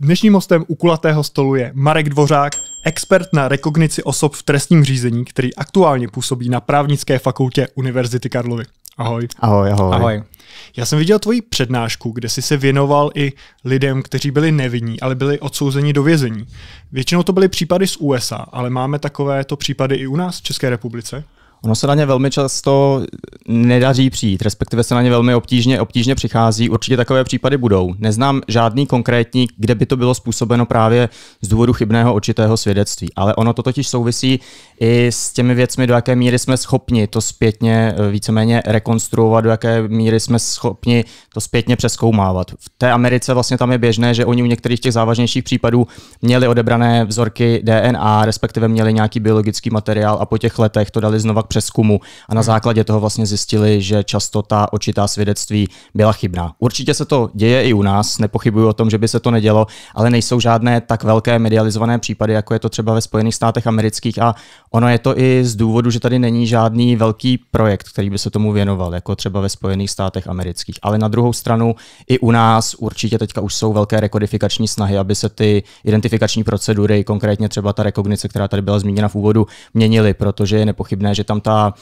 Dnešním hostem u kulatého stolu je Marek Dvořák, expert na rekognici osob v trestním řízení, který aktuálně působí na právnické fakultě Univerzity Karlovy. Ahoj. Ahoj, ahoj. Ahoj. Já jsem viděl tvoji přednášku, kde jsi se věnoval i lidem, kteří byli nevinní, ale byli odsouzeni do vězení. Většinou to byly případy z USA, ale máme takovéto případy i u nás v České republice? Ono se na ně velmi často nedaří přijít, respektive se na ně velmi obtížně, obtížně přichází. Určitě takové případy budou. Neznám žádný konkrétní, kde by to bylo způsobeno právě z důvodu chybného očitého svědectví. Ale ono to totiž souvisí i s těmi věcmi, do jaké míry jsme schopni to zpětně eh, víceméně rekonstruovat, do jaké míry jsme schopni to zpětně přeskoumávat. V té Americe vlastně tam je běžné, že oni u některých těch závažnějších případů měli odebrané vzorky DNA, respektive měli nějaký biologický materiál a po těch letech to dali znova k přeskumu a na hmm. základě toho vlastně zjistili, že často ta očitá svědectví byla chybná. Určitě se to děje i u nás, nepochybuju o tom, že by se to nedělo, ale nejsou žádné tak velké medializované případy, jako je to třeba ve Spojených státech amerických a ono je to i z důvodu, že tady není žádný velký projekt, který by se tomu věnoval, jako třeba ve Spojených státech amerických. Ale na druhou stranu i u nás určitě teďka už jsou velké rekodifikační snahy, aby se ty identifikační procedury, konkrétně třeba ta rekognice, která tady byla zmíněna v úvodu, měnily, protože je nepochybné, že tam kam tā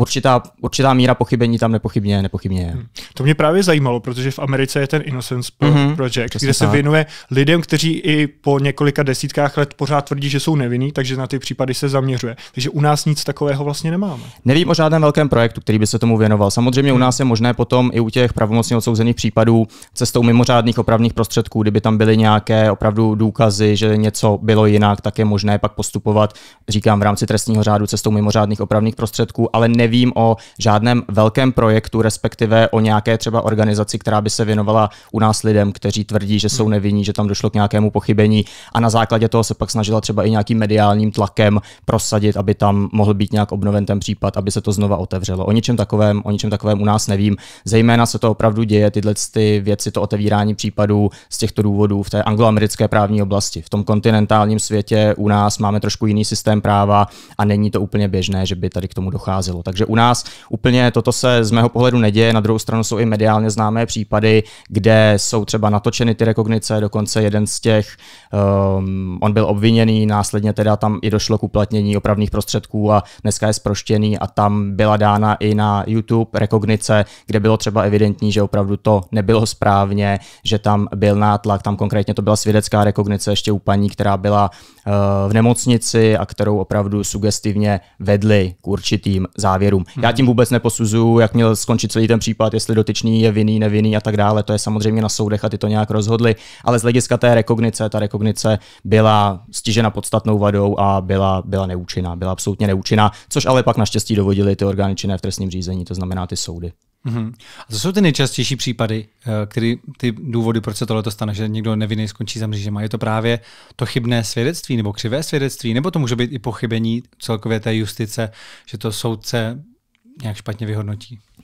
určitá, určitá míra pochybení tam nepochybně, nepochybně je. Hmm. To mě právě zajímalo, protože v Americe je ten Innocence mm-hmm, Project, kde se tak. věnuje lidem, kteří i po několika desítkách let pořád tvrdí, že jsou nevinní, takže na ty případy se zaměřuje. Takže u nás nic takového vlastně nemáme. Nevím o žádném velkém projektu, který by se tomu věnoval. Samozřejmě u hmm. nás je možné potom i u těch pravomocně odsouzených případů cestou mimořádných opravných prostředků, kdyby tam byly nějaké opravdu důkazy, že něco bylo jinak, tak je možné pak postupovat, říkám, v rámci trestního řádu cestou mimořádných opravných prostředků, ale nevím, nevím o žádném velkém projektu, respektive o nějaké třeba organizaci, která by se věnovala u nás lidem, kteří tvrdí, že jsou hmm. nevinní, že tam došlo k nějakému pochybení a na základě toho se pak snažila třeba i nějakým mediálním tlakem prosadit, aby tam mohl být nějak obnoven ten případ, aby se to znova otevřelo. O ničem takovém, o ničem takovém u nás nevím. Zejména se to opravdu děje, tyhle ty věci, to otevírání případů z těchto důvodů v té angloamerické právní oblasti. V tom kontinentálním světě u nás máme trošku jiný systém práva a není to úplně běžné, že by tady k tomu docházelo. Takže takže u nás úplně toto se z mého pohledu neděje. Na druhou stranu jsou i mediálně známé případy, kde jsou třeba natočeny ty rekognice, dokonce jeden z těch, um, on byl obviněný, následně teda tam i došlo k uplatnění opravných prostředků a dneska je sproštěný a tam byla dána i na YouTube rekognice, kde bylo třeba evidentní, že opravdu to nebylo správně, že tam byl nátlak, tam konkrétně to byla svědecká rekognice ještě u paní, která byla uh, v nemocnici a kterou opravdu sugestivně vedli k určitým závěrům závěrům. hmm Já mhm. tím vůbec neposuzuju, jak měl skončit celý ten případ, jestli dotyčný je vinný, nevinný a tak dále. To je samozřejmě na soudech a ty to nějak rozhodli, ale z hlediska té rekognice, ta rekognice byla stižena podstatnou vadou a byla, byla neúčinná, byla absolutně neúčinná, což ale pak naštěstí dovodili ty orgány činné v trestním řízení, to znamená ty soudy. Mm-hmm. A co jsou ty nejčastější případy, eh, který, ty důvody, proč se tohle stane, že někdo nevinný skončí za mřížema? Je to právě to chybné svědectví nebo křivé svědectví, nebo to může být i pochybení celkově té justice, že to soudce nějak špatně vyhodnotí? Uh,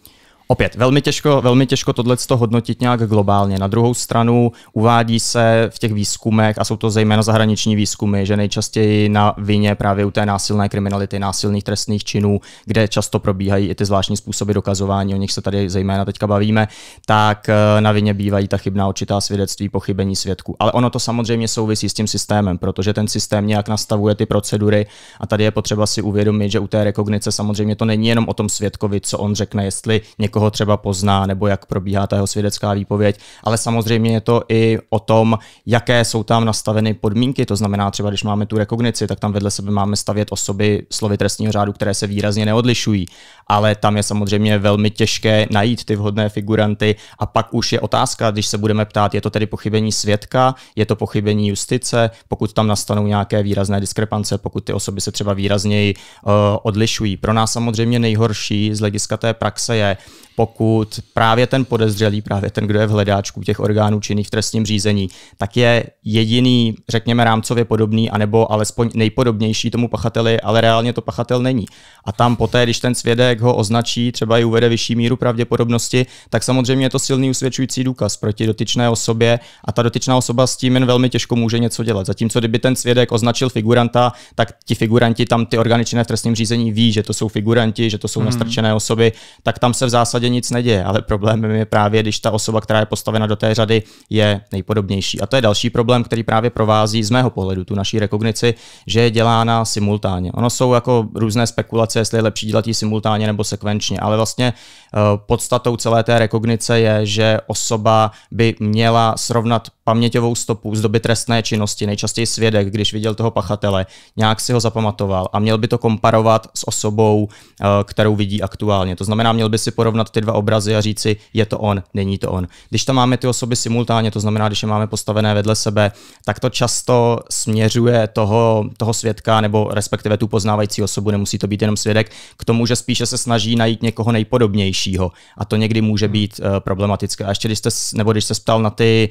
Opět, velmi těžko, velmi těžko tohle hodnotit nějak globálně. Na druhou stranu uvádí se v těch výzkumech, a jsou to zejména zahraniční výzkumy, že nejčastěji na vině právě u té násilné kriminality, násilných trestných činů, kde často probíhají i ty zvláštní způsoby dokazování, o nich se tady zejména teďka bavíme, tak eh, na vině bývají ta chybná očitá svědectví, pochybení svědků. Ale ono to samozřejmě souvisí s tím systémem, protože ten systém nějak nastavuje ty procedury a tady je potřeba si uvědomit, že u té rekognice samozřejmě to není jenom o tom svědkovi, co on řekne, jestli někoho třeba pozná nebo jak probíhá ta jeho svědecká výpověď, ale samozřejmě je to i o tom, jaké jsou tam nastaveny podmínky. To znamená, třeba když máme tu rekognici, tak tam vedle sebe máme stavět osoby slovy trestního řádu, které se výrazně neodlišují. Ale tam je samozřejmě velmi těžké najít ty vhodné figuranty. A pak už je otázka, když se budeme ptát, je to tedy pochybení svědka, je to pochybení justice, pokud tam nastanou nějaké výrazné diskrepance, pokud ty osoby se třeba výrazněji uh, odlišují. Pro nás samozřejmě nejhorší z hlediska té praxe je, pokud právě ten podezřelý, právě ten, kdo je v hledáčku těch orgánů činných v trestním řízení, tak je jediný, řekněme, rámcově podobný, anebo alespoň nejpodobnější tomu pachateli, ale reálně to pachatel není. A tam poté, když ten svědek ho označí, třeba i uvede vyšší míru pravděpodobnosti, tak samozřejmě je to silný usvědčující důkaz proti dotyčné osobě a ta dotyčná osoba s tím jen velmi těžko může něco dělat. Zatímco kdyby ten svědek označil figuranta, tak ti figuranti tam ty orgány činné v trestním řízení ví, že to jsou figuranti, že to jsou hmm. nastrčené osoby, tak tam se v zásadě řadě nic neděje, ale problémem je právě, když ta osoba, která je postavena do té řady, je nejpodobnější. A to je další problém, který právě provází z mého pohledu tu naší rekognici, že je dělána simultánně. Ono jsou jako různé spekulace, jestli je lepší dělat ji simultánně nebo sekvenčně, ale vlastně eh, podstatou celé té rekognice je, že osoba by měla srovnat paměťovou stopu z doby trestné činnosti, nejčastěji svědek, když viděl toho pachatele, nějak si ho zapamatoval a měl by to komparovat s osobou, eh, kterou vidí aktuálně. To znamená, měl by si porovnat ty dva obrazy a říci, je to on, není to on. Když tam máme ty osoby simultánně, to znamená, když je máme postavené vedle sebe, tak to často směřuje toho, toho svědka nebo respektive tu poznávající osobu, nemusí to být jenom svědek, k tomu, že spíše se snaží najít někoho nejpodobnějšího. A to někdy může být uh, problematické. A ještě když jste, nebo když se ptal na, ty,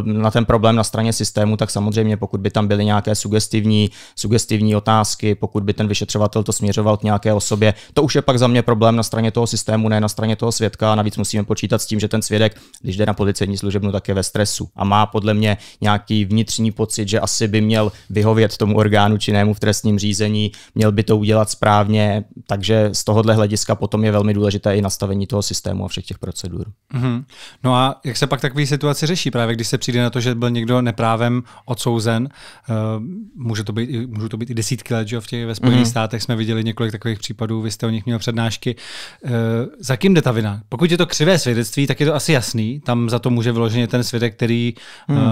uh, na ten problém na straně systému, tak samozřejmě pokud by tam byly nějaké sugestivní, sugestivní otázky, pokud by ten vyšetřovatel to směřoval k nějaké osobě, to už je pak za mě problém na straně toho systému, ne na straně straně toho svědka a navíc musíme počítat s tím, že ten svědek, když jde na policejní služebnu, tak je ve stresu a má podle mě nějaký vnitřní pocit, že asi by měl vyhovět tomu orgánu činnému v trestním řízení, měl by to udělat správně, takže z tohohle hlediska potom je velmi důležité i nastavení toho systému a všech těch procedur. Mm-hmm. No a jak se pak takový situace řeší? Právě když se přijde na to, že byl někdo neprávem odsouzen, eh, může to být, můžou to být i desítky let, že v těch ve Spojených mm-hmm. státech jsme viděli několik takových případů, vy jste o nich měl přednášky. Eh, za kým jinde ta vina. Pokud je to křivé svědectví, tak je to asi jasný. Tam za to může vyloženě ten svědek, který hmm. uh,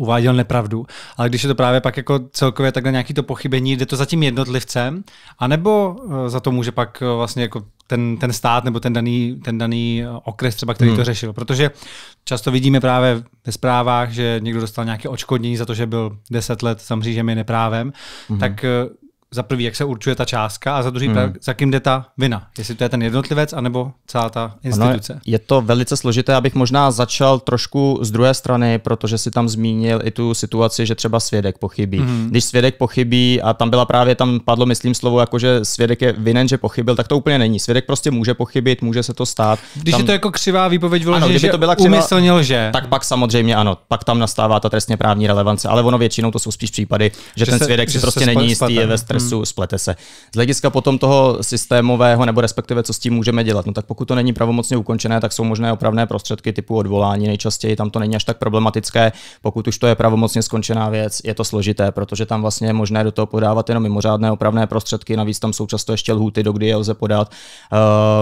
uváděl nepravdu. Ale když je to právě pak jako celkově takhle nějaký to pochybení, jde to za tím jednotlivcem, anebo uh, eh, za to může pak uh, vlastně jako ten, ten stát nebo ten daný, ten daný okres třeba, který hmm. to řešil. Protože často vidíme právě ve zprávách, že někdo dostal nějaké očkodnění za to, že byl 10 let za mřížemi neprávem, hmm. tak za prvý, jak se určuje ta částka a za druhý, hmm. za kým jde ta vina. Jestli to je ten jednotlivec, anebo celá ta instituce. Ano, je to velice složité, abych možná začal trošku z druhé strany, protože si tam zmínil i tu situaci, že třeba svědek pochybí. Hmm. Když svědek pochybí a tam byla právě, tam padlo, myslím, slovo jako, že svědek je vinen, že pochybil, tak to úplně není. Svědek prostě může pochybit, může se to stát. Když tam... je to jako křivá výpověď vložení, ano, že to byla křivá, umyslně lže. Tak pak samozřejmě ano, pak tam nastává ta trestně právní relevance, ale ono většinou to jsou spíš případy, že, že ten svědek si prostě není jistý, je ve stresu stresu, hmm. splete se. Z hlediska potom toho systémového, nebo respektive co s tím můžeme dělat, no tak pokud to není pravomocně ukončené, tak jsou možné opravné prostředky typu odvolání. Nejčastěji tam to není až tak problematické. Pokud už to je pravomocně skončená věc, je to složité, protože tam vlastně je možné do toho podávat jenom mimořádné opravné prostředky, navíc tam jsou často ještě lhuty, do kdy je lze podat.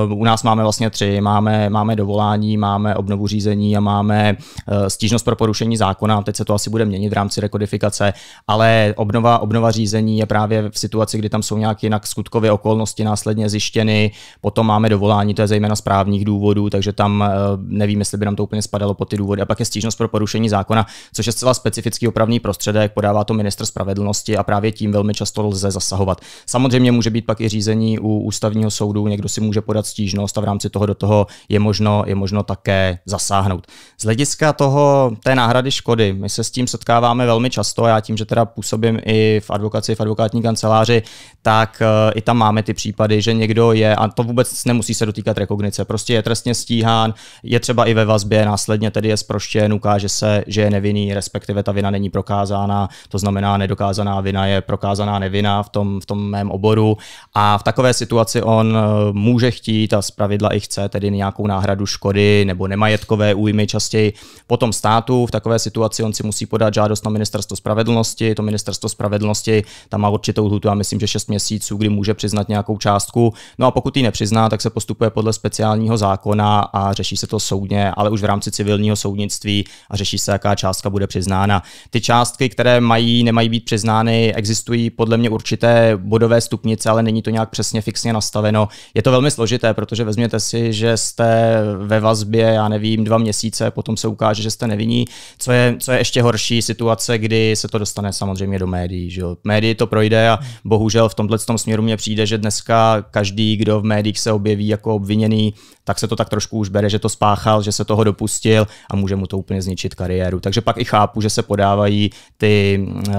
Uh, u nás máme vlastně tři. Máme, máme dovolání, máme obnovu řízení a máme uh, stížnost pro porušení zákona. Teď se to asi bude měnit v rámci rekodifikace, ale obnova, obnova řízení je právě v situaci, situaci, kdy tam jsou nějak jinak skutkové okolnosti následně zjištěny, potom máme dovolání, to je zejména z právních důvodů, takže tam eh, nevím, jestli by nám to úplně spadalo pod ty důvody. A pak je stížnost pro porušení zákona, což je zcela specifický opravný prostředek, podává to minister spravedlnosti a právě tím velmi často lze zasahovat. Samozřejmě může být pak i řízení u ústavního soudu, někdo si může podat stížnost a v rámci toho do toho je možno, je možno také zasáhnout. Z hlediska toho té náhrady škody, my se s tím setkáváme velmi často, já tím, že teda působím i v advokaci, v advokátní kanceláři, kanceláři, tak eh, i tam máme ty případy, že někdo je, a to vůbec nemusí se dotýkat rekognice, prostě je trestně stíhán, je třeba i ve vazbě, následně tedy je zproštěn, ukáže se, že je nevinný, respektive ta vina není prokázána, to znamená nedokázaná vina je prokázaná nevina v tom, v tom mém oboru a v takové situaci on eh, může chtít a zpravidla i chce tedy nějakou náhradu škody nebo nemajetkové újmy častěji potom státu. V takové situaci on si musí podat žádost na ministerstvo spravedlnosti, to ministerstvo spravedlnosti tam má určitou lhůtu, já myslím, že 6 měsíců, kdy může přiznat nějakou částku. No a pokud ji nepřizná, tak se postupuje podle speciálního zákona a řeší se to soudně, ale už v rámci civilního soudnictví a řeší se, jaká částka bude přiznána. Ty částky, které mají, nemají být přiznány, existují podle mě určité bodové stupnice, ale není to nějak přesně fixně nastaveno. Je to velmi složité, protože vezměte si, že jste ve vazbě, já nevím, dva měsíce, potom se ukáže, že jste nevinní. Co je, co je ještě horší situace, kdy se to dostane samozřejmě do médií. Že jo? Médii to projde a bohužel v tomhle směru mně přijde, že dneska každý, kdo v médiích se objeví jako obviněný tak se to tak trošku už bere, že to spáchal, že se toho dopustil a může mu to úplně zničit kariéru. Takže pak i chápu, že se podávají ty, eh,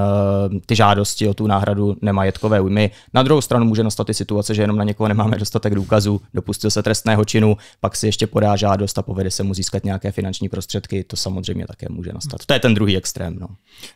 ty žádosti o tu náhradu nemajetkové újmy. Na druhou stranu může nastat i situace, že jenom na někoho nemáme dostatek důkazů, dopustil se trestného činu, pak si ještě podá žádost a povede se mu získat nějaké finanční prostředky, to samozřejmě také může nastat. To je ten druhý extrém. No.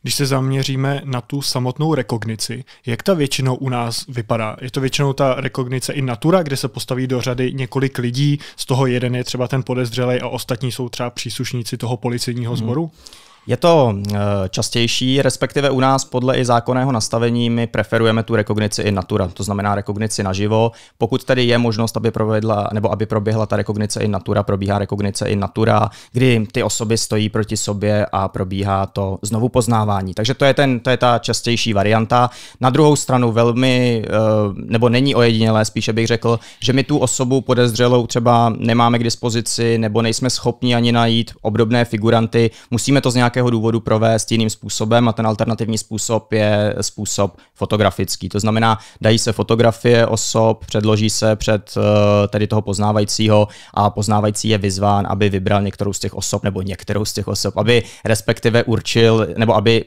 Když se zaměříme na tu samotnou rekognici, jak ta většinou u nás vypadá? Je to většinou ta rekognice in natura, kde se postaví do řady několik lidí, z toho jeden je třeba ten podezřelý a ostatní jsou třeba příslušníci toho policejního mhm. sboru? Hmm. Je to eh, častější, respektive u nás podle i zákonného nastavení my preferujeme tu rekognici i natura, to znamená rekognici naživo. Pokud tedy je možnost, aby provedla, nebo aby proběhla ta rekognice i natura, probíhá rekognice i natura, kdy ty osoby stojí proti sobě a probíhá to znovu poznávání. Takže to je, ten, to je ta častější varianta. Na druhou stranu velmi, eh, nebo není ojedinělé, spíše bych řekl, že my tu osobu podezřelou třeba nemáme k dispozici nebo nejsme schopni ani najít obdobné figuranty, musíme to z nějaké nějakého důvodu provést jiným způsobem a ten alternativní způsob je způsob fotografický. To znamená, dají se fotografie osob, předloží se před eh, tedy toho poznávajícího a poznávající je vyzván, aby vybral některou z těch osob nebo některou z těch osob, aby respektive určil nebo aby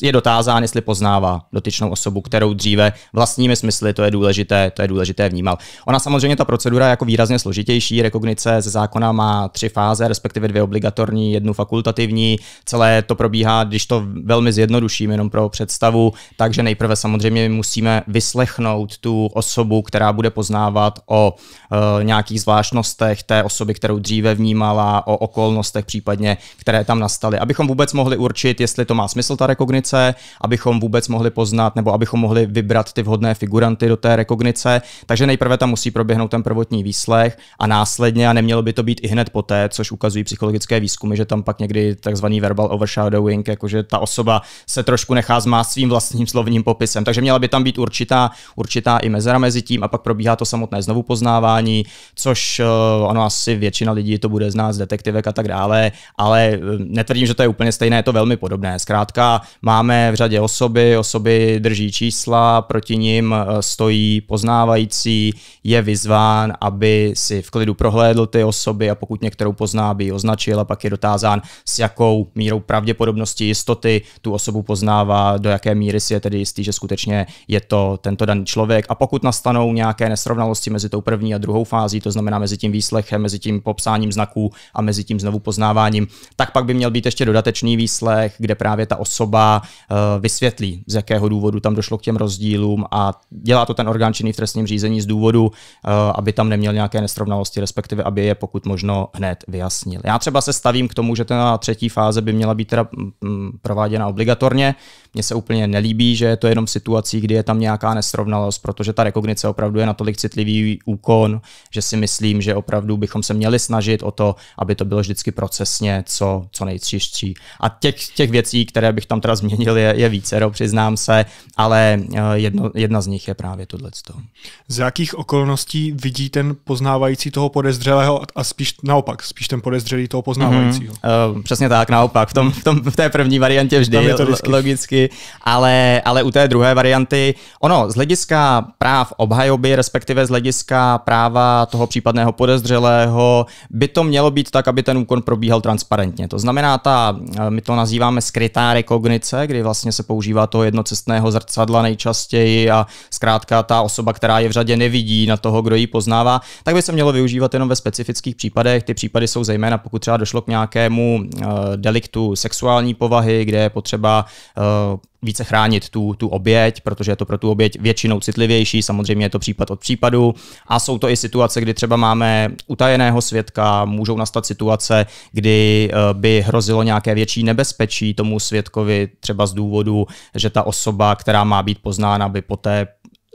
je dotázán, jestli poznává dotyčnou osobu, kterou dříve vlastními smysly, to je důležité, to je důležité vnímal. Ona samozřejmě ta procedura je jako výrazně složitější, rekognice ze zákona má tři fáze, respektive dvě obligatorní, jednu fakultativní, celé to probíhá, když to velmi zjednoduším jenom pro představu, takže nejprve samozřejmě musíme vyslechnout tu osobu, která bude poznávat o e, nějakých zvláštnostech té osoby, kterou dříve vnímala, o okolnostech případně, které tam nastaly, abychom vůbec mohli určit, jestli to má smysl ta rekognice, rekognice, abychom vůbec mohli poznat nebo abychom mohli vybrat ty vhodné figuranty do té rekognice. Takže nejprve tam musí proběhnout ten prvotní výslech a následně, a nemělo by to být i hned poté, což ukazují psychologické výzkumy, že tam pak někdy takzvaný verbal overshadowing, jakože ta osoba se trošku nechá zmást svým vlastním slovním popisem. Takže měla by tam být určitá, určitá i mezera mezi tím a pak probíhá to samotné znovu poznávání, což ano eh, asi většina lidí to bude znát z detektivek a tak dále, ale eh, netvrdím, že to je úplně stejné, je to velmi podobné. Zkrátka má Máme v řadě osoby, osoby drží čísla, proti ním eh, stojí poznávající, je vyzván, aby si v klidu prohlédl ty osoby a pokud některou pozná, by ji označil a pak je dotázán, s jakou mírou pravděpodobnosti jistoty tu osobu poznává, do jaké míry si je tedy jistý, že skutečně je to tento daný člověk. A pokud nastanou nějaké nesrovnalosti mezi tou první a druhou fází, to znamená mezi tím výslechem, mezi tím popsáním znaků a mezi tím znovu poznáváním, tak pak by měl být ještě dodatečný výslech, kde právě ta osoba Eh, vysvětlí, z jakého důvodu tam došlo k těm rozdílům a dělá to ten orgán činný v trestním řízení z důvodu, eh, aby tam neměl nějaké nesrovnalosti, respektive aby je pokud možno hned vyjasnil. Já třeba se stavím k tomu, že ta třetí fáze by měla být teda mm, mm, prováděna obligatorně. Mně se úplně nelíbí, že je to jenom situací, kdy je tam nějaká nesrovnalost, protože ta rekognice opravdu je natolik citlivý úkon, že si myslím, že opravdu bychom se měli snažit o to, aby to bylo vždycky procesně co, co nejčistší A těch, těch věcí, které bych tam teda změnil, proměnil, je, je vícero, přiznám se, ale eh, jedno, jedna z nich je právě tohle. Z jakých okolností vidí ten poznávající toho podezřelého a spíš naopak, spíš ten podezřelý toho poznávajícího? Mm-hmm. Uh, přesně tak, naopak, v, tom, v, tom, v té první variantě vždy, je to vždycky. logicky, ale, ale u té druhé varianty, ono, z hlediska práv obhajoby, respektive z hlediska práva toho případného podezřelého, by to mělo být tak, aby ten úkon probíhal transparentně. To znamená, ta, eh, my to nazýváme skrytá rekognice, kdy vlastně se používá toho jednocestného zrcadla nejčastěji a zkrátka ta osoba, která je v řadě, nevidí na toho, kdo ji poznává, tak by se mělo využívat jenom ve specifických případech. Ty případy jsou zejména, pokud třeba došlo k nějakému eh, deliktu sexuální povahy, kde je potřeba eh, více chránit tu, tu oběť, protože je to pro tu oběť většinou citlivější, samozřejmě je to případ od případu. A jsou to i situace, kdy třeba máme utajeného svědka, můžou nastat situace, kdy eh, by hrozilo nějaké větší nebezpečí tomu svědkovi, třeba z důvodu, že ta osoba, která má být poznána, by poté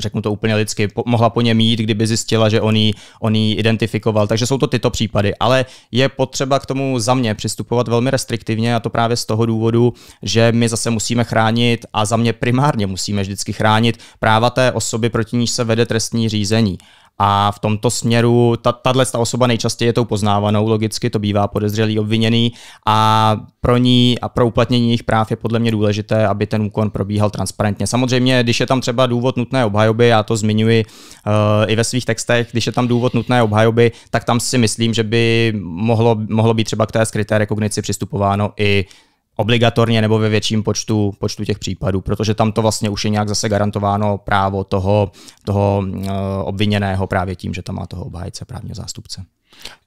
řeknu to úplně lidsky, po, mohla po něm jít, kdyby zjistila, že on ji on identifikoval. Takže jsou to tyto případy. Ale je potřeba k tomu za mě přistupovat velmi restriktivně a to právě z toho důvodu, že my zase musíme chránit a za mě primárně musíme vždycky chránit práva té osoby, proti níž se vede trestní řízení. A v tomto směru tahle ta osoba nejčastěji je tou poznávanou, logicky to bývá podezřelý, obviněný a pro ní a pro uplatnění jejich práv je podle mě důležité, aby ten úkon probíhal transparentně. Samozřejmě, když je tam třeba důvod nutné obhajoby, já to zmiňuji uh, i ve svých textech, když je tam důvod nutné obhajoby, tak tam si myslím, že by mohlo, mohlo být třeba k té skryté rekognici přistupováno i obligatorně nebo ve větším počtu, počtu těch případů, protože tam to vlastně už je nějak zase garantováno právo toho, toho eh, obviněného právě tím, že tam má toho obhájce právního zástupce.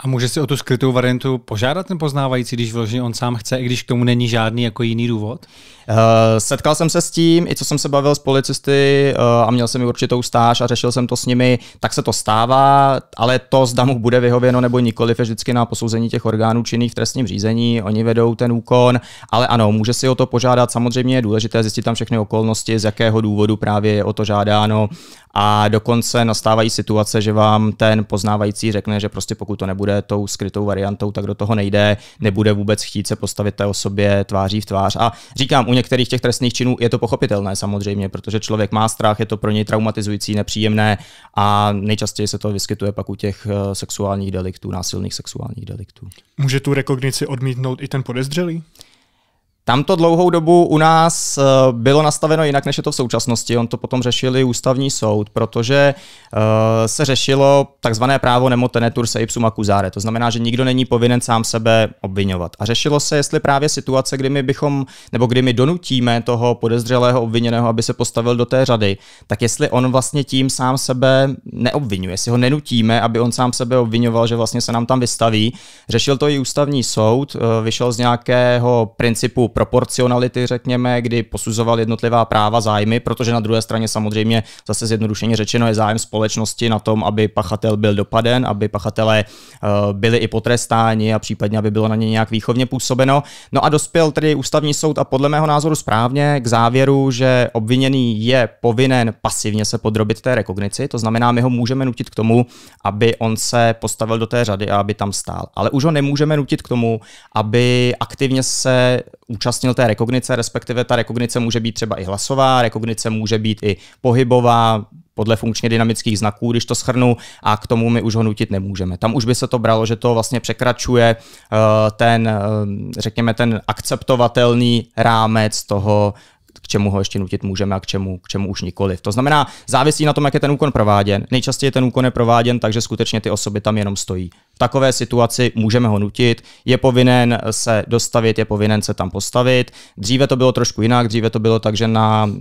A může si o tu skrytou variantu požádat ten poznávající, když vložně on sám chce, i když k tomu není žádný jako jiný důvod? Uh, setkal jsem se s tím, i co jsem se bavil s policisty uh, a měl jsem i určitou stáž a řešil jsem to s nimi, tak se to stává, ale to zda mu bude vyhověno nebo nikoliv je vždycky na posouzení těch orgánů činných v trestním řízení, oni vedou ten úkon, ale ano, může si o to požádat, samozřejmě je důležité zjistit tam všechny okolnosti, z jakého důvodu právě je o to žádáno a dokonce nastávají situace, že vám ten poznávající řekne, že prostě pokud to nebude tou skrytou variantou, tak do toho nejde, nebude vůbec chtít se postavit té osobě tváří v tvář. A říkám, u některých těch trestných činů je to pochopitelné samozřejmě, protože člověk má strach, je to pro něj traumatizující, nepříjemné a nejčastěji se to vyskytuje pak u těch eh, sexuálních deliktů, násilných sexuálních deliktů. Může tu rekognici odmítnout i ten podezřelý? Tam to dlouhou dobu u nás eh, bylo nastaveno jinak, než je to v současnosti. On to potom řešil i ústavní soud, protože eh, se řešilo takzvané právo nemo tenetur se ipsum accusare. To znamená, že nikdo není povinen sám sebe obvinovat. A řešilo se, jestli právě situace, kdy my bychom, nebo kdy my donutíme toho podezřelého obviněného, aby se postavil do té řady, tak jestli on vlastně tím sám sebe neobvinuje, jestli ho nenutíme, aby on sám sebe obvinoval, že vlastně se nám tam vystaví. Řešil to i ústavní soud, eh, vyšel z nějakého principu proporcionality, řekněme, kdy posuzoval jednotlivá práva, zájmy, protože na druhé straně samozřejmě zase zjednodušeně řečeno je zájem společnosti na tom, aby pachatel byl dopaden, aby pachatelé eh, byli i potrestáni a případně, aby bylo na ně nějak výchovně působeno. No a dospěl tedy ústavní soud a podle mého názoru správně k závěru, že obviněný je povinen pasivně se podrobit té rekognici, to znamená, my ho můžeme nutit k tomu, aby on se postavil do té řady a aby tam stál. Ale už ho nemůžeme nutit k tomu, aby aktivně se účastnil té rekognice, respektive ta rekognice může být třeba i hlasová, rekognice může být i pohybová, podle funkčně dynamických znaků, když to schrnu, a k tomu my už ho nutit nemůžeme. Tam už by se to bralo, že to vlastně překračuje eh, ten, eh, řekněme, ten akceptovatelný rámec toho, k čemu ho ještě nutit můžeme a k čemu, k čemu už nikoliv. To znamená, závisí na tom, jak je ten úkon prováděn. Nejčastěji ten úkon je prováděn, takže skutečně ty osoby tam jenom stojí takové situaci můžeme ho nutit, je povinen se dostavit, je povinen se tam postavit. Dříve to bylo trošku jinak, dříve to bylo tak, že na uh,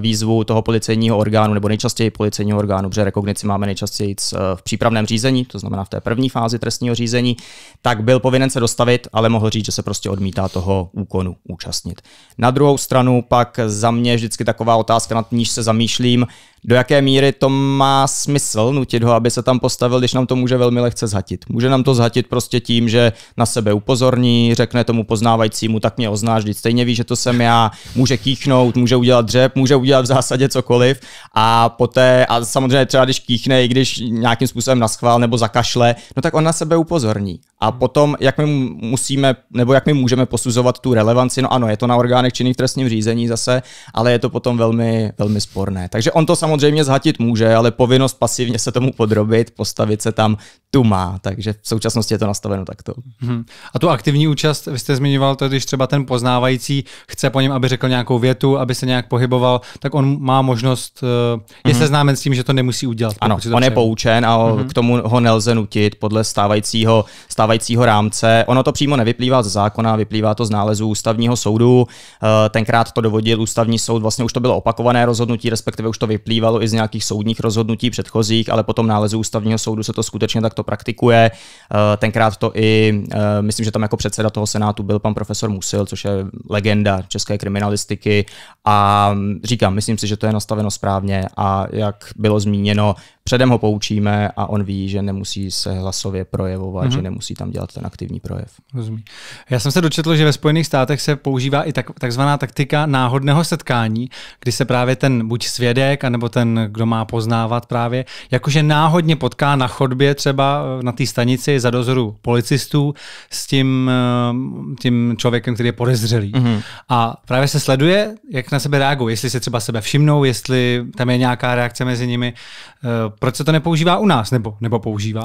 výzvu toho policejního orgánu, nebo nejčastěji policejního orgánu, protože rekognici máme nejčastěji eh, v přípravném řízení, to znamená v té první fázi trestního řízení, tak byl povinen se dostavit, ale mohl říct, že se prostě odmítá toho úkonu účastnit. Na druhou stranu pak za mě vždycky taková otázka, nad níž se zamýšlím, do jaké míry to má smysl nutit ho, aby se tam postavil, když nám to může velmi lehce zhatit. Může nám to zhatit prostě tím, že na sebe upozorní, řekne tomu poznávajícímu, tak mě oznáš, vždyť stejně ví, že to jsem já, může kýchnout, může udělat dřep, může udělat v zásadě cokoliv a poté, a samozřejmě třeba když kýchne, i když nějakým způsobem naschvál nebo zakašle, no tak on na sebe upozorní. A potom, jak my musíme, nebo jak my můžeme posuzovat tu relevanci, no ano, je to na orgánech činných trestním řízení zase, ale je to potom velmi, velmi sporné. Takže on to samozřejmě samozřejmě zhatit může, ale povinnost pasivně se tomu podrobit, postavit se tam, tu má. Takže v současnosti je to nastaveno takto. Hmm. A tu aktivní účast, vy jste zmiňoval to, když třeba ten poznávající chce po něm, aby řekl nějakou větu, aby se nějak pohyboval, tak on má možnost, eh, je hmm. seznámen s tím, že to nemusí udělat. Ano, on je poučen a hmm. k tomu ho nelze nutit podle stávajícího, stávajícího rámce. Ono to přímo nevyplývá z zákona, vyplývá to z nálezu ústavního soudu. Eh, tenkrát to dovodil ústavní soud, vlastně už to bylo opakované rozhodnutí, respektive už to vyplývá vyplývalo i z nějakých soudních rozhodnutí předchozích, ale potom nálezu ústavního soudu se to skutečně takto praktikuje. Eh, tenkrát to i, eh, myslím, že tam jako předseda toho senátu byl pan profesor Musil, což je legenda české kriminalistiky. A mm, říkám, myslím si, že to je nastaveno správně a jak bylo zmíněno, předem ho poučíme a on ví, že nemusí se hlasově projevovat, mm-hmm. že mhm. nemusí tam dělat ten aktivní projev. Rozumím. Já jsem se dočetl, že ve Spojených státech se používá i tak, takzvaná taktika náhodného setkání, kdy se právě ten buď svědek, anebo nebo ten, kdo má poznávat právě, jakože náhodně potká na chodbě třeba eh, na té stanici za dozoru policistů s tím, eh, tím člověkem, který je podezřelý. Mm-hmm. A právě se sleduje, jak na sebe reagují, jestli se třeba sebe všimnou, jestli tam je nějaká reakce mezi nimi. Eh, proč se to nepoužívá u nás, nebo, nebo používá?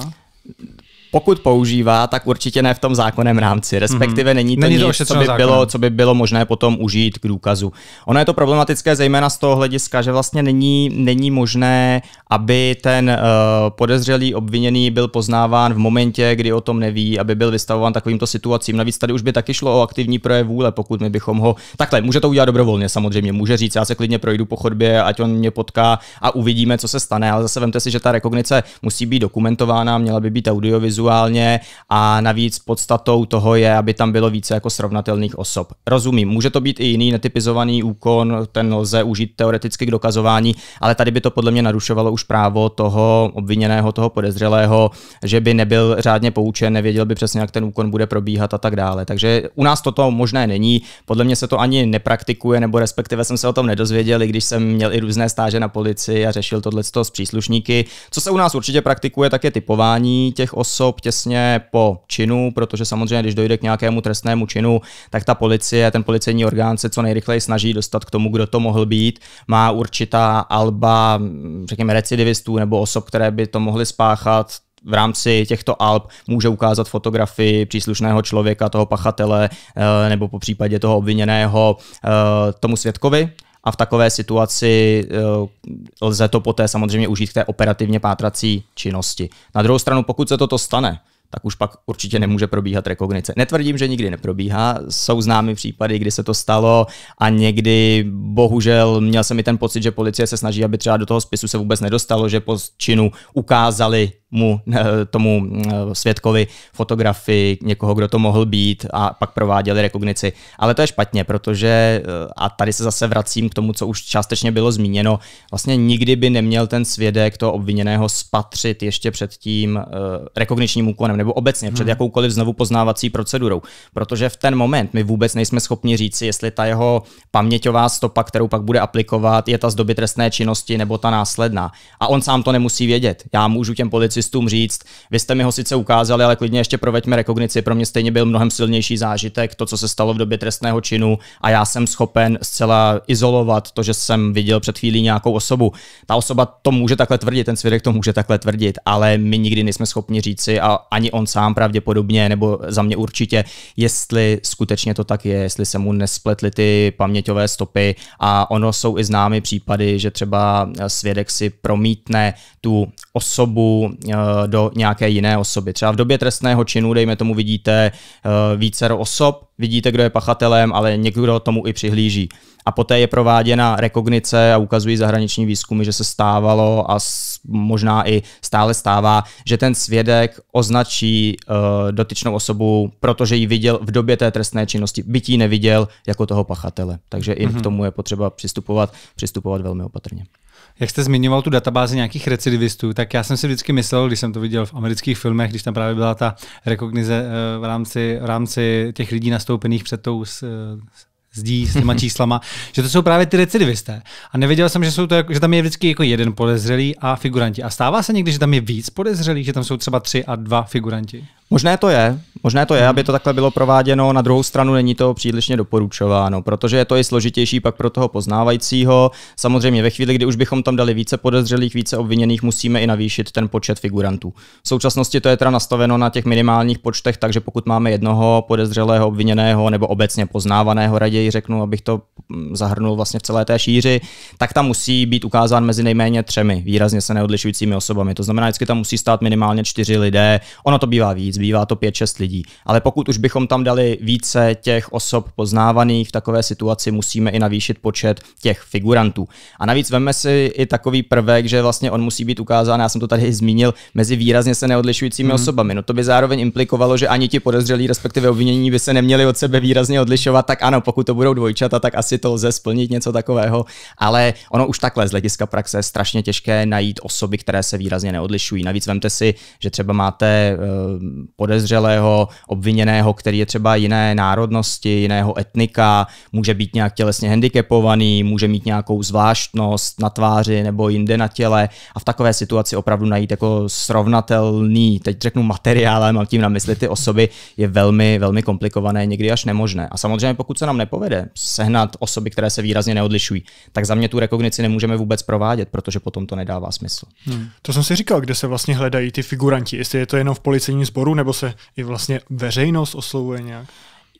pokud používá, tak určitě ne v tom zákonném rámci, respektive mhm. není to, není to nic, co by, bylo, co by bylo možné potom užít k důkazu. Ono je to problematické zejména z toho hlediska, že vlastně není, není možné, aby ten uh, podezřelý obviněný byl poznáván v momentě, kdy o tom neví, aby byl vystavován takovýmto situacím. Navíc tady už by taky šlo o aktivní projev vůle, pokud my bychom ho. Takhle, může to udělat dobrovolně, samozřejmě, může říct, já se klidně projdu po chodbě, ať on mě potká a uvidíme, co se stane, ale zase vemte si, že ta rekognice musí být dokumentována, měla by být audiovizuální vizuálně a navíc podstatou toho je, aby tam bylo více jako srovnatelných osob. Rozumím, může to být i jiný netypizovaný úkon, ten lze užít teoreticky k dokazování, ale tady by to podle mě narušovalo už právo toho obviněného, toho podezřelého, že by nebyl řádně poučen, nevěděl by přesně, jak ten úkon bude probíhat a tak dále. Takže u nás toto možné není, podle mě se to ani nepraktikuje, nebo respektive jsem se o tom nedozvěděl, i když jsem měl i různé stáže na policii a řešil tohle s příslušníky. Co se u nás určitě praktikuje, tak je typování těch osob, osob těsně po činu, protože samozřejmě, když dojde k nějakému trestnému činu, tak ta policie, ten policejní orgán se co nejrychleji snaží dostat k tomu, kdo to mohl být. Má určitá alba, řekněme, recidivistů nebo osob, které by to mohly spáchat, v rámci těchto alb může ukázat fotografii příslušného člověka, toho pachatele eh, nebo po případě toho obviněného eh, tomu svědkovi a v takové situaci eh, lze to poté samozřejmě užít k té operativně pátrací činnosti. Na druhou stranu, pokud se toto stane, tak už pak určitě nemůže probíhat rekognice. Netvrdím, že nikdy neprobíhá, jsou známy případy, kdy se to stalo a někdy, bohužel, měl jsem i ten pocit, že policie se snaží, aby třeba do toho spisu se vůbec nedostalo, že po činu ukázali mu, tomu mm, svědkovi fotografii někoho, kdo to mohl být a pak prováděli rekognici. Ale to je špatně, protože, eh, a tady se zase vracím k tomu, co už částečně bylo zmíněno, vlastně nikdy by neměl ten svědek toho obviněného spatřit ještě před tím eh, rekogničním úkonem nebo obecně hmm. před jakoukoliv znovu poznávací procedurou. Protože v ten moment my vůbec nejsme schopni říci, jestli ta jeho paměťová stopa, kterou pak bude aplikovat, je ta z doby trestné činnosti nebo ta následná. A on sám to nemusí vědět. Já můžu těm policistům policistům říct, vy jste mi ho sice ukázali, ale klidně ještě proveďme rekognici, pro mě stejně byl mnohem silnější zážitek, to, co se stalo v době trestného činu a já jsem schopen zcela izolovat to, že jsem viděl před chvílí nějakou osobu. Ta osoba to může takhle tvrdit, ten svědek to může takhle tvrdit, ale my nikdy nejsme schopni říci a ani on sám pravděpodobně, nebo za mě určitě, jestli skutečně to tak je, jestli se mu nespletly ty paměťové stopy a ono jsou i známy případy, že třeba svědek si promítne tu osobu Eh, do nějaké jiné osoby. Třeba v době trestného činu, dejme tomu, vidíte eh, více osob, vidíte, kdo je pachatelem, ale někdo tomu i přihlíží. A poté je prováděna rekognice a ukazují zahraniční výzkumy, že se stávalo a možná i stále stává, že ten svědek označí eh, dotyčnou osobu, protože ji viděl v době té trestné činnosti, bytí neviděl jako toho pachatele. Takže i mm-hmm. k mhm. tomu je potřeba přistupovat, přistupovat velmi opatrně. Jak jste zmiňoval tu databázi nějakých recidivistů, tak já jsem si vždycky myslel, když jsem to viděl v amerických filmech, když tam právě byla ta rekognize eh, v rámci, v rámci těch lidí nastoupených před tou s, eh, zdí s těma číslama, že to jsou právě ty recidivisté. A nevěděl jsem, že, jsou to, že tam je vždycky jako jeden podezřelý a figuranti. A stává se někdy, že tam je víc podezřelých, že tam jsou třeba tři a dva figuranti? Možné to je, možné to je, hmm. aby to takhle bylo prováděno. Na druhou stranu není to přílišně doporučováno, protože je to i složitější pak pro toho poznávajícího. Samozřejmě ve chvíli, kdy už bychom tam dali více podezřelých, více obviněných, musíme i navýšit ten počet figurantů. V současnosti to je teda nastaveno na těch minimálních počtech, takže pokud máme jednoho podezřelého, obviněného nebo obecně poznávaného raději později řeknu, abych to mm, zahrnul vlastně v celé té šíři, tak tam musí být ukázán mezi nejméně třemi výrazně se neodlišujícími osobami. To znamená, vždycky tam musí stát minimálně čtyři lidé. Ono to bývá víc, bývá to pět, šest lidí. Ale pokud už bychom tam dali více těch osob poznávaných v takové situaci, musíme i navýšit počet těch figurantů. A navíc veme si i takový prvek, že vlastně on musí být ukázán, já jsem to tady i zmínil, mezi výrazně se neodlišujícími mm. osobami. No to by zároveň implikovalo, že ani ti podezřelí, respektive obvinění by se neměli od sebe výrazně odlišovat, tak ano, pokud to budou dvojčata, tak asi to lze splnit něco takového, ale ono už takhle z hlediska praxe je strašně těžké najít osoby, které se výrazně neodlišují. Navíc vemte si, že třeba máte eh, podezřelého, obviněného, který je třeba jiné národnosti, jiného etnika, může být nějak tělesně handicapovaný, může mít nějakou zvláštnost na tváři nebo jinde na těle a v takové situaci opravdu najít jako srovnatelný, teď řeknu materiál, ale mám tím na mysli ty osoby, je velmi, velmi komplikované, někdy až nemožné. A samozřejmě pokud se nám nepovede povede sehnat osoby, které se výrazně neodlišují, tak za mě tu rekognici nemůžeme vůbec provádět, protože potom to nedává smysl. Hmm. To jsem si říkal, kde se vlastně hledají ty figuranti, jestli je to jenom v policejním sboru, nebo se i vlastně veřejnost oslovuje nějak.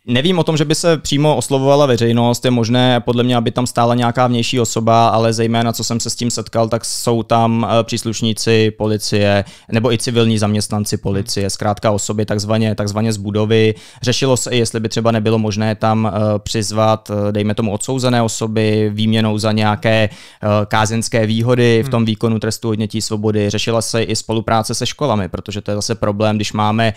Nevím o tom, že by se přímo oslovovala veřejnost, je možné podle mě, aby tam stála nějaká vnější osoba, ale zejména, co jsem se s tím setkal, tak jsou tam eh, příslušníci policie nebo i civilní zaměstnanci policie, zkrátka osoby takzvaně, takzvaně z budovy. Řešilo se, jestli by třeba nebylo možné tam eh, přizvat, eh, dejme tomu, odsouzené osoby výměnou za nějaké kázenské výhody v tom výkonu trestu odnětí svobody. Řešila se i spolupráce se školami, protože to je zase problém, když máme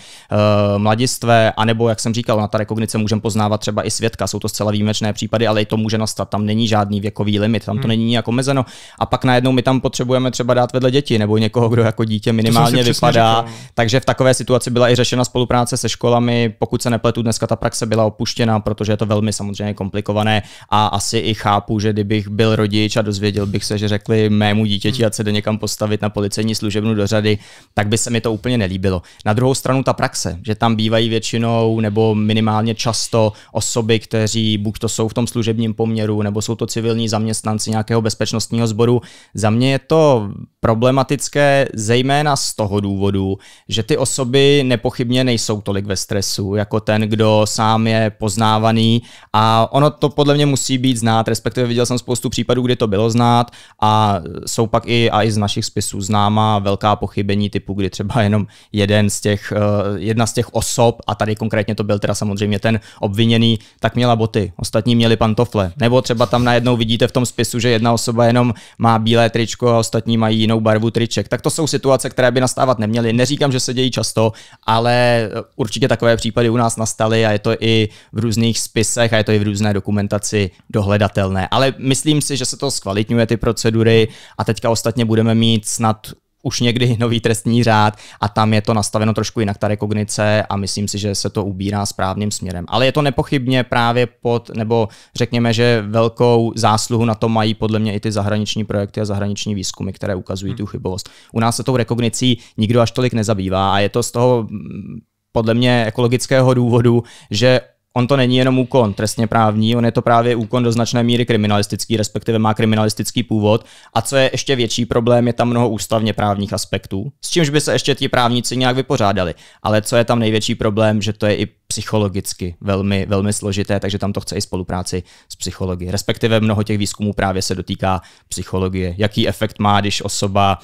mladistvé, anebo, jak jsem říkal, na ta rekognice sice můžeme poznávat třeba i svědka, jsou to zcela výjimečné případy, ale i to může nastat. Tam není žádný věkový limit, tam to hmm. není nějak omezeno. A pak najednou my tam potřebujeme třeba dát vedle děti nebo někoho, kdo jako dítě minimálně vypadá. No. Takže v takové situaci byla i řešena spolupráce se školami. Pokud se nepletu, dneska ta praxe byla opuštěna, protože je to velmi samozřejmě komplikované a asi i chápu, že kdybych byl rodič a dozvěděl bych se, že řekli mému dítěti, hmm. ať se jde někam postavit na policejní služebnu do řady, tak by se mi to úplně nelíbilo. Na druhou stranu ta praxe, že tam bývají většinou nebo minimálně často osoby, kteří buď to jsou v tom služebním poměru, nebo jsou to civilní zaměstnanci nějakého bezpečnostního sboru. Za mě je to problematické zejména z toho důvodu, že ty osoby nepochybně nejsou tolik ve stresu, jako ten, kdo sám je poznávaný a ono to podle mě musí být znát, respektive viděl jsem spoustu případů, kdy to bylo znát a jsou pak i, a i z našich spisů známá velká pochybení typu, kdy třeba jenom jeden z těch, eh, jedna z těch osob, a tady konkrétně to byl teda samozřejmě ten ten obviněný, tak měla boty, ostatní měli pantofle. Nebo třeba tam najednou vidíte v tom spisu, že jedna osoba jenom má bílé tričko a ostatní mají jinou barvu triček. Tak to jsou situace, které by nastávat neměly. Neříkám, že se dějí často, ale určitě takové případy u nás nastaly a je to i v různých spisech a je to i v různé dokumentaci dohledatelné. Ale myslím si, že se to zkvalitňuje ty procedury a teďka ostatně budeme mít snad už někdy nový trestní řád a tam je to nastaveno trošku jinak, ta rekognice a myslím si, že se to ubírá správným směrem. Ale je to nepochybně právě pod, nebo řekněme, že velkou zásluhu na to mají podle mě i ty zahraniční projekty a zahraniční výzkumy, které ukazují hmm. tu chybovost. U nás se tou rekognicí nikdo až tolik nezabývá a je to z toho mm, podle mě ekologického důvodu, že on to není jenom úkon trestně právní, on je to právě úkon do značné míry kriminalistický, respektive má kriminalistický původ. A co je ještě větší problém, je tam mnoho ústavně právních aspektů, s čímž by se ještě ti právníci nějak vypořádali. Ale co je tam největší problém, že to je i psychologicky velmi, velmi složité, takže tam to chce i spolupráci s psychologií. Respektive mnoho těch výzkumů právě se dotýká psychologie. Jaký efekt má, když osoba,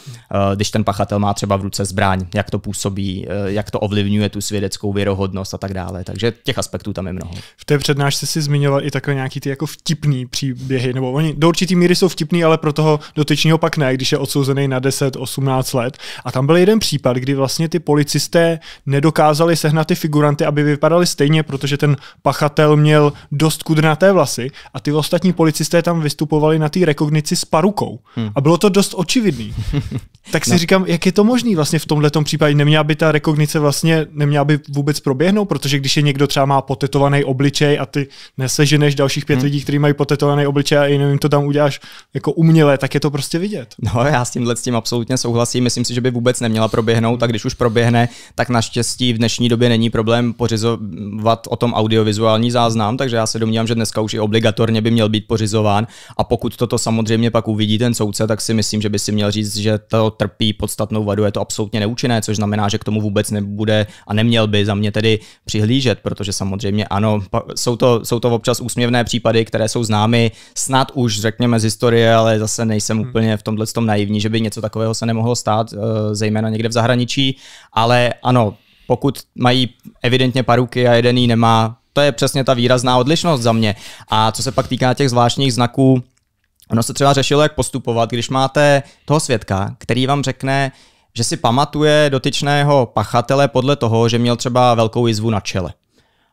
eh, když ten pachatel má třeba v ruce zbraň, jak to působí, eh, jak to ovlivňuje tu svědeckou věrohodnost a tak dále. Takže těch aspektů tam je mnoho. V té přednášce si zmiňoval i takové nějaký ty jako vtipný příběhy, nebo oni do určitý míry jsou vtipný, ale pro toho dotyčního pak ne, když je odsouzený na 10-18 let. A tam byl jeden případ, kdy vlastně ty policisté nedokázali sehnat ty figuranty, aby vypadal vypadali stejně, protože ten pachatel měl dost kudrnaté vlasy a ty ostatní policisté tam vystupovali na té rekognici s parukou. Hmm. A bylo to dost očividný. tak si no. říkám, jak je to možné vlastně v tomhle případě? Neměla by ta rekognice vlastně, neměla by vůbec proběhnout, protože když je někdo třeba má potetovaný obličej a ty neseženeš dalších pět hmm. lidí, kteří mají potetovaný obličej a jenom jim to tam uděláš jako umělé, tak je to prostě vidět. No, já s tímhle s tím absolutně souhlasím. Myslím si, že by vůbec neměla proběhnout tak když už proběhne, tak naštěstí v dnešní době není problém pořizo- rozhodovat o tom audiovizuální záznam, takže já se domnívám, že dneska už i obligatorně by měl být pořizován a pokud toto samozřejmě pak uvidí ten soudce, tak si myslím, že by si měl říct, že to trpí podstatnou vadu, je to absolutně neúčinné, což znamená, že k tomu vůbec nebude a neměl by za mě tedy přihlížet, protože samozřejmě ano, jsou to, jsou to občas úsměvné případy, které jsou známy snad už řekněme z historie, ale zase nejsem hmm. úplně v tomhle tom naivní, že by něco takového se nemohlo stát, eh, zejména někde v zahraničí, ale ano, pokud mají evidentně paruky a jeden nemá. To je přesně ta výrazná odlišnost za mě. A co se pak týká těch zvláštních znaků, ono se třeba řešilo, jak postupovat, když máte toho svědka, který vám řekne, že si pamatuje dotyčného pachatele podle toho, že měl třeba velkou jizvu na čele.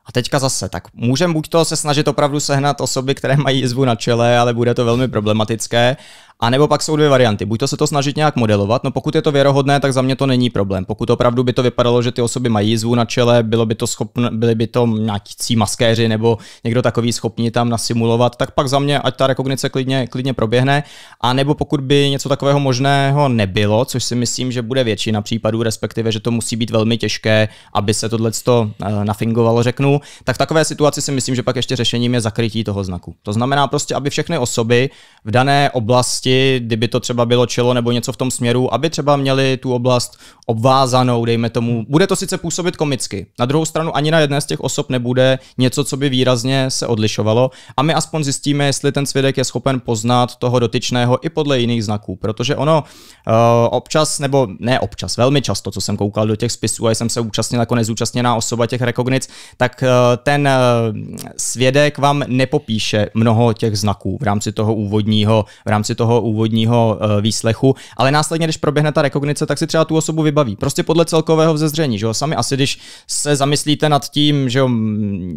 A teďka zase, tak můžeme buď to se snažit opravdu sehnat osoby, které mají jizvu na čele, ale bude to velmi problematické, a nebo pak jsou dvě varianty. Buď to se to snažit nějak modelovat, no pokud je to věrohodné, tak za mě to není problém. Pokud opravdu by to vypadalo, že ty osoby mají zvu na čele, bylo by to schopn, byly by to nějakí maskéři nebo někdo takový schopný tam nasimulovat, tak pak za mě, ať ta rekognice klidně, klidně proběhne. A nebo pokud by něco takového možného nebylo, což si myslím, že bude většina případů, respektive, že to musí být velmi těžké, aby se tohle eh, nafingovalo, řeknu, tak v takové situaci si myslím, že pak ještě řešením je zakrytí toho znaku. To znamená prostě, aby všechny osoby v dané oblasti oblasti, kdyby to třeba bylo čelo nebo něco v tom směru, aby třeba měli tu oblast obvázanou, dejme tomu. Bude to sice působit komicky. Na druhou stranu ani na jedné z těch osob nebude něco, co by výrazně se odlišovalo a my aspoň zjistíme, jestli ten svědek je schopen poznat toho dotyčného i podle jiných znaků, protože ono uh, občas, nebo ne občas, velmi často, co jsem koukal do těch spisů a jsem se účastnil jako nezúčastněná osoba těch rekognic, tak uh, ten uh, svědek vám nepopíše mnoho těch znaků v rámci toho úvodního, v rámci toho toho úvodního eh, výslechu, ale následně, když proběhne ta rekognice, tak si třeba tu osobu vybaví. Prostě podle celkového vzezření, že jo? Sami asi, když se zamyslíte nad tím, že jo,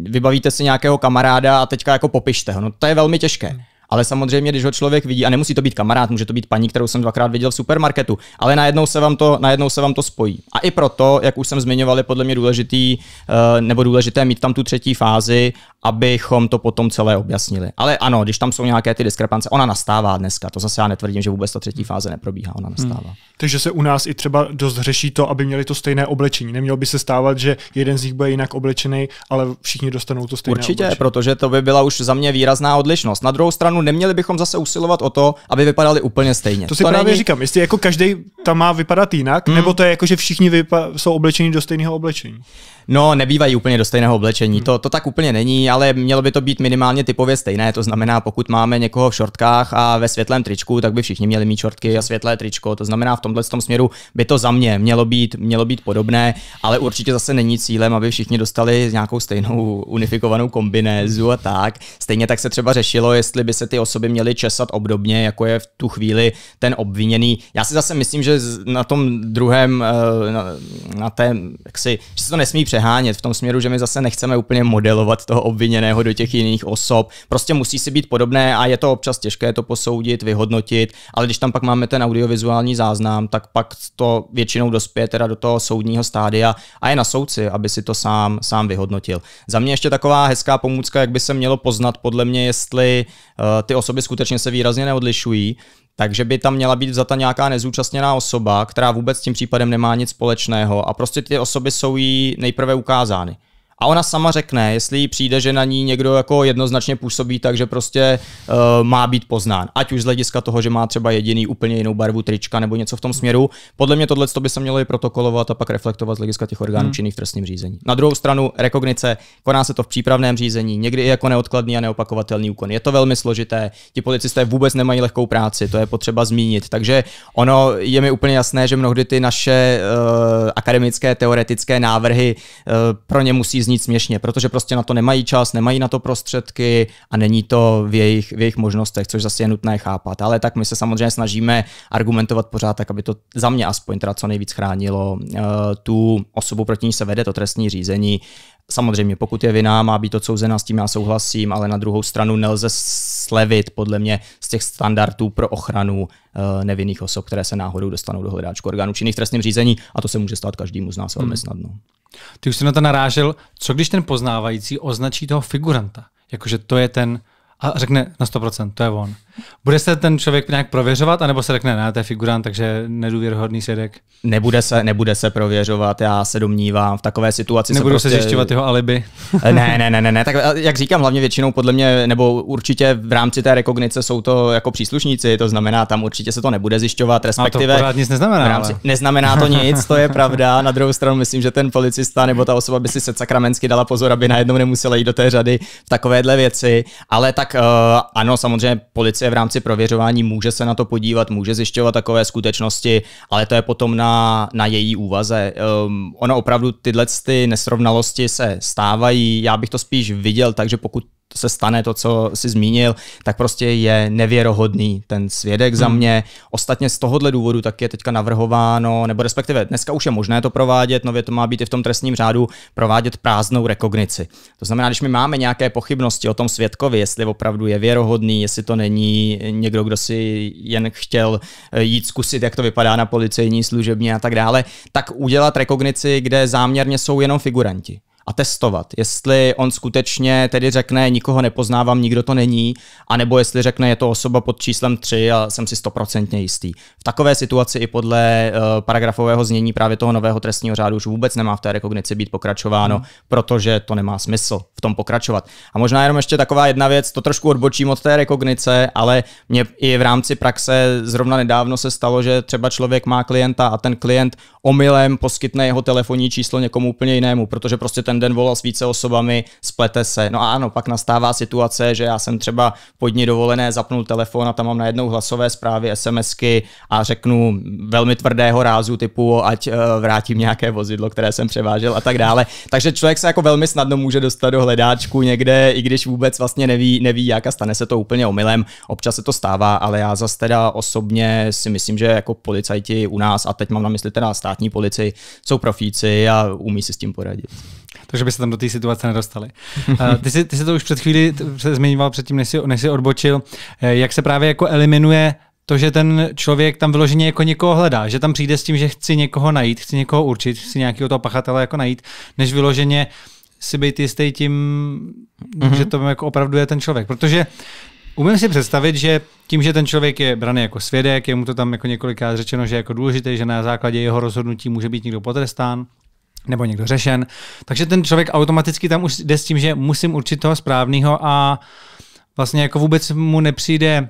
vybavíte si nějakého kamaráda a teďka jako popište ho, no to je velmi těžké. Ale samozřejmě, když ho člověk vidí, a nemusí to být kamarád, může to být paní, kterou jsem dvakrát viděl v supermarketu, ale najednou se vám to, najednou se vám to spojí. A i proto, jak už jsem zmiňoval, je podle mě důležitý, eh, nebo důležité mít tam tu třetí fázi abychom to potom celé objasnili. Ale ano, když tam jsou nějaké ty diskrepance, ona nastává dneska. To zase já netvrdím, že vůbec ta třetí fáze neprobíhá, ona hmm. nastává. Hmm. Takže se u nás i třeba dost řeší to, aby měli to stejné oblečení. Nemělo by se stávat, že jeden z nich bude jinak oblečený, ale všichni dostanou to stejné. Určitě, oblečení. protože to by byla už za mě výrazná odlišnost. Na druhou stranu neměli bychom zase usilovat o to, aby vypadali úplně stejně. To si to právě není... říkám, jestli jako každý tam má vypadat jinak, hmm. nebo to je jako, že všichni vypa- jsou oblečení do stejného oblečení. No, nebývají úplně do stejného oblečení. Hmm. To, to tak úplně není, ale mělo by to být minimálně typově stejné. To znamená, pokud máme někoho v šortkách a ve světlém tričku, tak by všichni měli mít šortky a světlé tričko. To znamená, v tomhle tom směru by to za mě mělo být, mělo být podobné, ale určitě zase není cílem, aby všichni dostali nějakou stejnou unifikovanou kombinézu a tak. Stejně tak se třeba řešilo, jestli by se ty osoby měly česat obdobně, jako je v tu chvíli ten obviněný. Já si zase myslím, že na tom druhém, eh, na, na té, jak si, že se to nesmí přehrát přehánět v tom směru, že my zase nechceme úplně modelovat toho obviněného do těch jiných osob. Prostě musí si být podobné a je to občas těžké to posoudit, vyhodnotit, ale když tam pak máme ten audiovizuální záznam, tak pak to většinou dospěje teda do toho soudního stádia a je na soudci, aby si to sám, sám vyhodnotil. Za mě ještě taková hezká pomůcka, jak by se mělo poznat podle mě, jestli uh, ty osoby skutečně se výrazně neodlišují, takže by tam měla být vzata nějaká nezúčastněná osoba, která vůbec s tím případem nemá nic společného a prostě ty osoby jsou jí nejprve ukázány a ona sama řekne, jestli jí přijde, že na ní někdo jako jednoznačně působí tak, že prostě uh, má být poznán. Ať už z hlediska toho, že má třeba jediný úplně jinou barvu trička nebo něco v tom směru. Podle mě tohle by se mělo i protokolovat a pak reflektovat z hlediska těch orgánů hmm. činných v trestním řízení. Na druhou stranu rekognice, koná se to v přípravném řízení, někdy i jako neodkladný a neopakovatelný úkon. Je to velmi složité. Ti policisté vůbec nemají lehkou práci, to je potřeba zmínit. Takže ono je mi úplně jasné, že mnohdy ty naše uh, akademické teoretické návrhy uh, pro ně musí znít směšně, protože prostě na to nemají čas, nemají na to prostředky a není to v jejich, v jejich možnostech, což zase je nutné chápat. Ale tak my se samozřejmě snažíme argumentovat pořád tak, aby to za mě aspoň teda co nejvíc chránilo eh, tu osobu, proti ní se vede to trestní řízení Samozřejmě, pokud je vina, má být odsouzena, s tím já souhlasím, ale na druhou stranu nelze slevit podle mě z těch standardů pro ochranu uh, nevinných osob, které se náhodou dostanou do hledáčku orgánů činných trestním řízení a to se může stát každému z nás velmi hmm. snadno. Ty už jsi na to narážel, co když ten poznávající označí toho figuranta, jakože to je ten a řekne na 100%, to je on. Bude se ten člověk nějak prověřovat, anebo se řekne, ne, to je figurant, takže nedůvěrhodný svědek? Nebude se, nebude se prověřovat, já se domnívám, v takové situaci Nebudu se, prostě... se zjišťovat jeho alibi. Eh, ne, ne, ne, ne, ne, tak eh, jak říkám, hlavně většinou podle mě, nebo určitě v rámci té rekognice jsou to jako příslušníci, to znamená, tam určitě se to nebude zjišťovat, respektive... A to pořád nic neznamená. Rámci... Ale. Neznamená to nic, to je pravda, na druhou stranu myslím, že ten policista nebo ta osoba by si se sakramensky dala pozor, aby najednou nemusela jít do té řady v takovéhle věci, ale tak uh, ano, samozřejmě policie v rámci prověřování může se na to podívat, může zjišťovat takové skutečnosti, ale to je potom na, na její úvaze. Um, ono opravdu tyhle ty nesrovnalosti se stávají, já bych to spíš viděl, takže pokud se stane to, co si zmínil, tak prostě je nevěrohodný ten svědek hmm. za mě. Ostatně z tohohle důvodu tak je teďka navrhováno, nebo respektive dneska už je možné to provádět, nově to má být i v tom trestním řádu, provádět prázdnou rekognici. To znamená, když my máme nějaké pochybnosti o tom svědkovi, jestli opravdu je věrohodný, jestli to není někdo, kdo si jen chtěl eh, jít zkusit, jak to vypadá na policejní služebně a tak dále, tak udělat rekognici, kde záměrně jsou jenom figuranti a testovat, jestli on skutečně tedy řekne, nikoho nepoznávám, nikdo to není, anebo jestli řekne, je to osoba pod číslem 3 a jsem si stoprocentně jistý. V takové situaci i podle uh, paragrafového znění právě toho nového trestního řádu už vůbec nemá v té rekognici být pokračováno, mm. protože to nemá smysl v tom pokračovat. A možná jenom ještě taková jedna věc, to trošku odbočím od té rekognice, ale mě i v rámci praxe zrovna nedávno se stalo, že třeba člověk má klienta a ten klient omylem poskytne jeho telefonní číslo někomu úplně jinému, protože prostě ten den volal s více osobami, splete se. No a ano, pak nastává situace, že já jsem třeba po dní dovolené zapnul telefon a tam mám najednou hlasové zprávy, SMSky a řeknu velmi tvrdého rázu typu, ať eh, vrátím nějaké vozidlo, které jsem převážel a tak dále. Takže člověk se jako velmi snadno může dostat do hledáčku někde, i když vůbec vlastně neví, neví jak a stane se to úplně omylem. Občas se to stává, ale já zase teda osobně si myslím, že jako policajti u nás, a teď mám na mysli teda státní policii, jsou profíci a umí si s tím poradit. Takže by se tam do té situace nedostali. Eh, ty jsi, ty jsi to už před chvíli zmiňoval předtím, než jsi, než jsi odbočil, eh, jak se právě jako eliminuje to, že ten člověk tam vyloženě jako někoho hledá, že tam přijde s tím, že chci někoho najít, chci někoho určit, chci nějakého toho pachatele jako najít, než vyloženě si být jistý tím, mm-hmm. že to jako opravdu je ten člověk. Protože umím si představit, že tím, že ten člověk je braný jako svědek, je mu to tam jako několikrát řečeno, že je jako důležité, že na základě jeho rozhodnutí může být někdo potrestán, nebo někdo řešen. Takže ten člověk automaticky tam už jde s tím, že musím určit toho správného a vlastně jako vůbec mu nepřijde eh,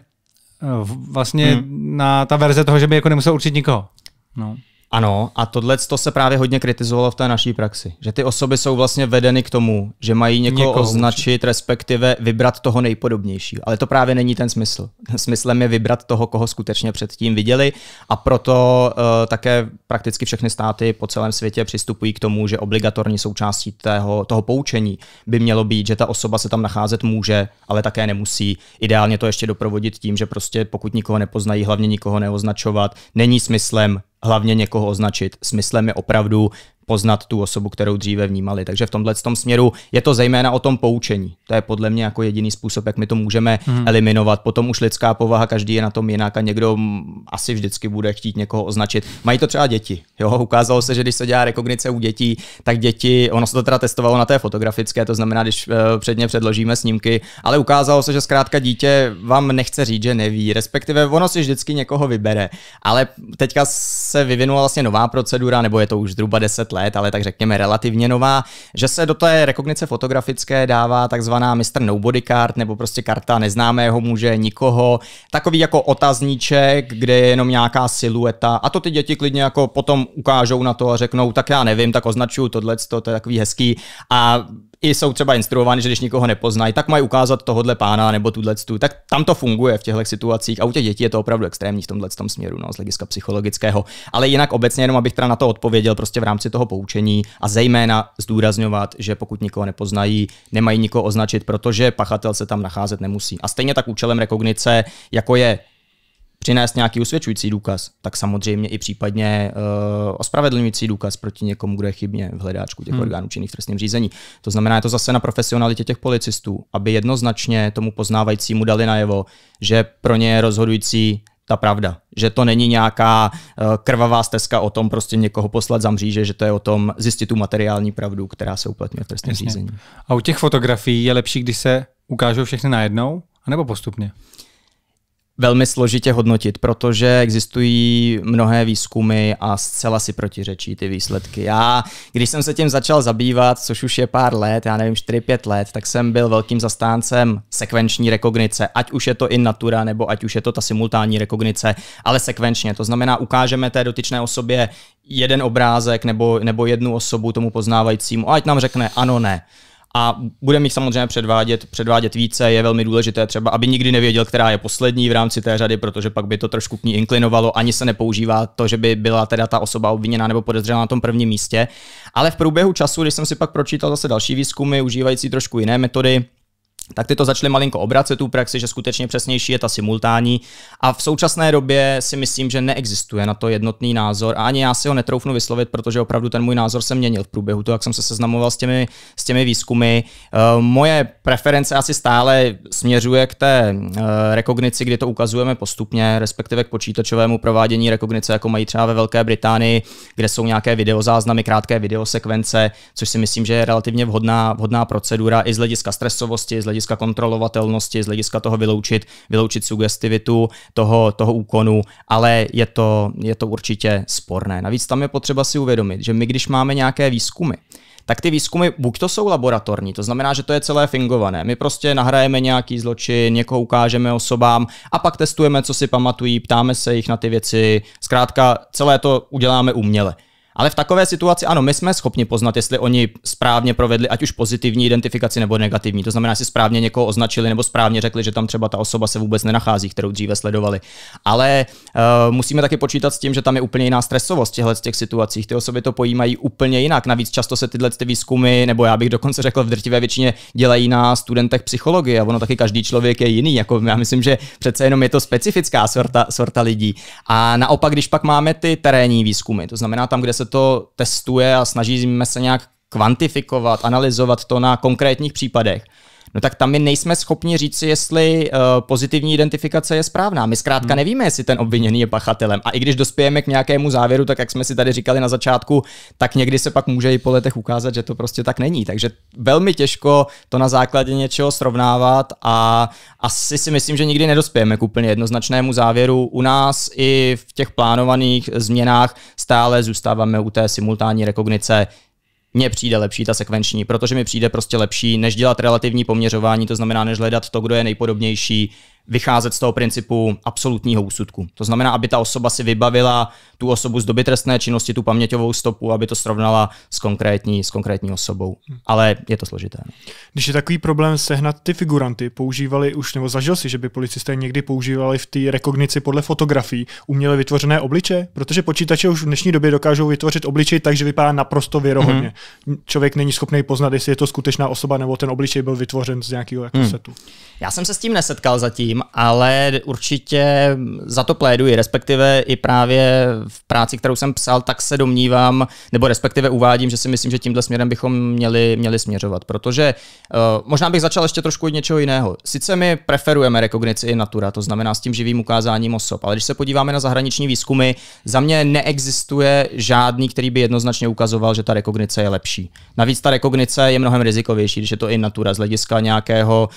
vlastně hmm. na ta verze toho, že by jako nemusel určit nikoho. No. Ano, a tohle to se právě hodně kritizovalo v té naší praxi, že ty osoby jsou vlastně vedeny k tomu, že mají někoho, někoho označit, určitě. respektive vybrat toho nejpodobnějšího. Ale to právě není ten smysl. Smyslem je vybrat toho, koho skutečně předtím viděli a proto uh, také prakticky všechny státy po celém světě přistupují k tomu, že obligatorní součástí tého, toho poučení by mělo být, že ta osoba se tam nacházet může, ale také nemusí. Ideálně to ještě doprovodit tím, že prostě pokud nikoho nepoznají, hlavně nikoho neoznačovat, není smyslem hlavně někoho označit. Smyslem je opravdu poznat tu osobu, kterou dříve vnímali. Takže v tomhle tom směru je to zejména o tom poučení. To je podle mě jako jediný způsob, jak my to můžeme hmm. eliminovat. Potom už lidská povaha, každý je na tom jinak a někdo asi vždycky bude chtít někoho označit. Mají to třeba děti. Jo? Ukázalo se, že když se dělá rekognice u dětí, tak děti, ono se to teda testovalo na té fotografické, to znamená, když eh, předně předložíme snímky, ale ukázalo se, že zkrátka dítě vám nechce říct, že neví, respektive ono si vždycky někoho vybere. Ale teďka se vyvinula vlastně nová procedura, nebo je to už zhruba 10 let let, ale tak řekněme relativně nová, že se do té rekognice fotografické dává takzvaná Mr. Nobody card nebo prostě karta neznámého muže, nikoho, takový jako otazníček, kde je jenom nějaká silueta a to ty děti klidně jako potom ukážou na to a řeknou, tak já nevím, tak označuju tohle, to je takový hezký a i jsou třeba instruovány, že když nikoho nepoznají, tak mají ukázat tohohle pána nebo tuhle tu. Tak tam to funguje v těchto situacích a u těch dětí je to opravdu extrémní v tomhle tom směru, no, z hlediska psychologického. Ale jinak obecně jenom, abych teda na to odpověděl prostě v rámci toho poučení a zejména zdůrazňovat, že pokud nikoho nepoznají, nemají nikoho označit, protože pachatel se tam nacházet nemusí. A stejně tak účelem rekognice, jako je přinést nějaký usvědčující důkaz, tak samozřejmě i případně uh, ospravedlňující důkaz proti někomu, kdo je chybně v hledáčku těch hmm. orgánů činných v trestním řízení. To znamená, je to zase na profesionalitě těch policistů, aby jednoznačně tomu poznávajícímu dali najevo, že pro ně je rozhodující ta pravda. Že to není nějaká eh, krvavá stezka o tom prostě někoho poslat za mříže, že to je o tom zjistit tu materiální pravdu, která se uplatňuje v trestním Jasně. řízení. A u těch fotografií je lepší, když se ukážou všechny najednou, anebo postupně? Uh, velmi složitě hodnotit, protože existují mnohé výzkumy a zcela si protiřečí ty výsledky. Já, když jsem se tím začal zabývat, což už je pár let, já nevím, 4-5 let, tak jsem byl velkým zastáncem sekvenční rekognice, ať už je to in natura, nebo ať už je to ta simultánní rekognice, ale sekvenčně. To znamená, ukážeme té dotyčné osobě jeden obrázek nebo, nebo jednu osobu tomu poznávajícímu, ať nám řekne ano, ne a bude mi samozřejmě předvádět, předvádět více. Je velmi důležité třeba, aby nikdy nevěděl, která je poslední v rámci té řady, protože pak by to trošku k ní inklinovalo. Ani se nepoužívá to, že by byla teda ta osoba obviněná nebo podezřelá na tom prvním místě. Ale v průběhu času, když jsem si pak pročítal zase další výzkumy, užívající trošku jiné metody, tak ty to začaly malinko obracet tu praxi, že skutečně přesnější je ta simultánní. A v současné době si myslím, že neexistuje na to jednotný názor a ani já si ho netroufnu vyslovit, protože opravdu ten můj názor se měnil v průběhu toho, jak jsem se seznamoval s těmi, s těmi výzkumy. Eh, moje preference asi stále směřuje k té eh, rekognici, kdy to ukazujeme postupně, respektive k počítačovému provádění rekognice, jako mají třeba ve Velké Británii, kde jsou nějaké videozáznamy, krátké videosekvence, což si myslím, že je relativně vhodná, vhodná procedura i z hlediska stresovosti, z hlediska hlediska kontrolovatelnosti, z hlediska toho vyloučit, vyloučit sugestivitu toho, toho úkonu, ale je to, je to určitě sporné. Navíc tam je potřeba si uvědomit, že my když máme nějaké výzkumy, tak ty výzkumy buď to jsou laboratorní, to znamená, že to je celé fingované. My prostě nahrajeme nějaký zločin, někoho ukážeme osobám a pak testujeme, co si pamatují, ptáme se jich na ty věci, zkrátka celé to uděláme uměle. Ale v takové situaci, ano, my jsme schopni poznat, jestli oni správně provedli ať už pozitivní identifikaci nebo negativní. To znamená, jestli správně někoho označili nebo správně řekli, že tam třeba ta osoba se vůbec nenachází, kterou dříve sledovali. Ale uh, musíme taky počítat s tím, že tam je úplně jiná stresovost v těchto těch situacích. Ty osoby to pojímají úplně jinak. Navíc často se tyhle ty výzkumy, nebo já bych dokonce řekl v drtivé většině, dělají na studentech psychologie a ono taky každý člověk je jiný. Jako já myslím, že přece jenom je to specifická sorta, sorta lidí. A naopak, když pak máme ty terénní výzkumy, to znamená tam, kde se se to testuje a snažíme se nějak kvantifikovat, analyzovat to na konkrétních případech no tak tam my nejsme schopni říct, jestli uh, pozitivní identifikace je správná. My zkrátka hmm. nevíme, jestli ten obviněný je pachatelem. A i když dospějeme k nějakému závěru, tak jak jsme si tady říkali na začátku, tak někdy se pak může i po letech ukázat, že to prostě tak není. Takže velmi těžko to na základě něčeho srovnávat a asi si myslím, že nikdy nedospějeme k úplně jednoznačnému závěru. U nás i v těch plánovaných změnách stále zůstáváme u té simultánní rekognice mně přijde lepší ta sekvenční, protože mi přijde prostě lepší, než dělat relativní poměřování, to znamená, než hledat to, kdo je nejpodobnější vycházet z toho principu absolutního úsudku. To znamená, aby ta osoba si vybavila tu osobu z doby trestné činnosti, tu paměťovou stopu, aby to srovnala s konkrétní, s konkrétní osobou. Hm. Ale je to složité. No. Když je takový problém sehnat ty figuranty, používali už, nebo zažil si, že by policisté někdy používali v té rekognici podle fotografií uměle vytvořené obliče? Protože počítače už v dnešní době dokážou vytvořit obličej tak, že vypadá naprosto věrohodně. Mm-hmm. Člověk není schopný poznat, jestli je to skutečná osoba nebo ten obličej byl vytvořen z nějakého jako mm. setu. Já jsem se s tím nesetkal zatím nevím, ale určitě za to pléduji, respektive i právě v práci, kterou jsem psal, tak se domnívám, nebo respektive uvádím, že si myslím, že tímhle směrem bychom měli, měli směřovat, protože uh, možná bych začal ještě trošku od něčeho jiného. Sice my preferujeme rekognici i natura, to znamená s tím živým ukázáním osob, ale když se podíváme na zahraniční výzkumy, za mě neexistuje žádný, který by jednoznačně ukazoval, že ta rekognice je lepší. Navíc ta rekognice je mnohem rizikovější, když je to i natura z hlediska nějakého,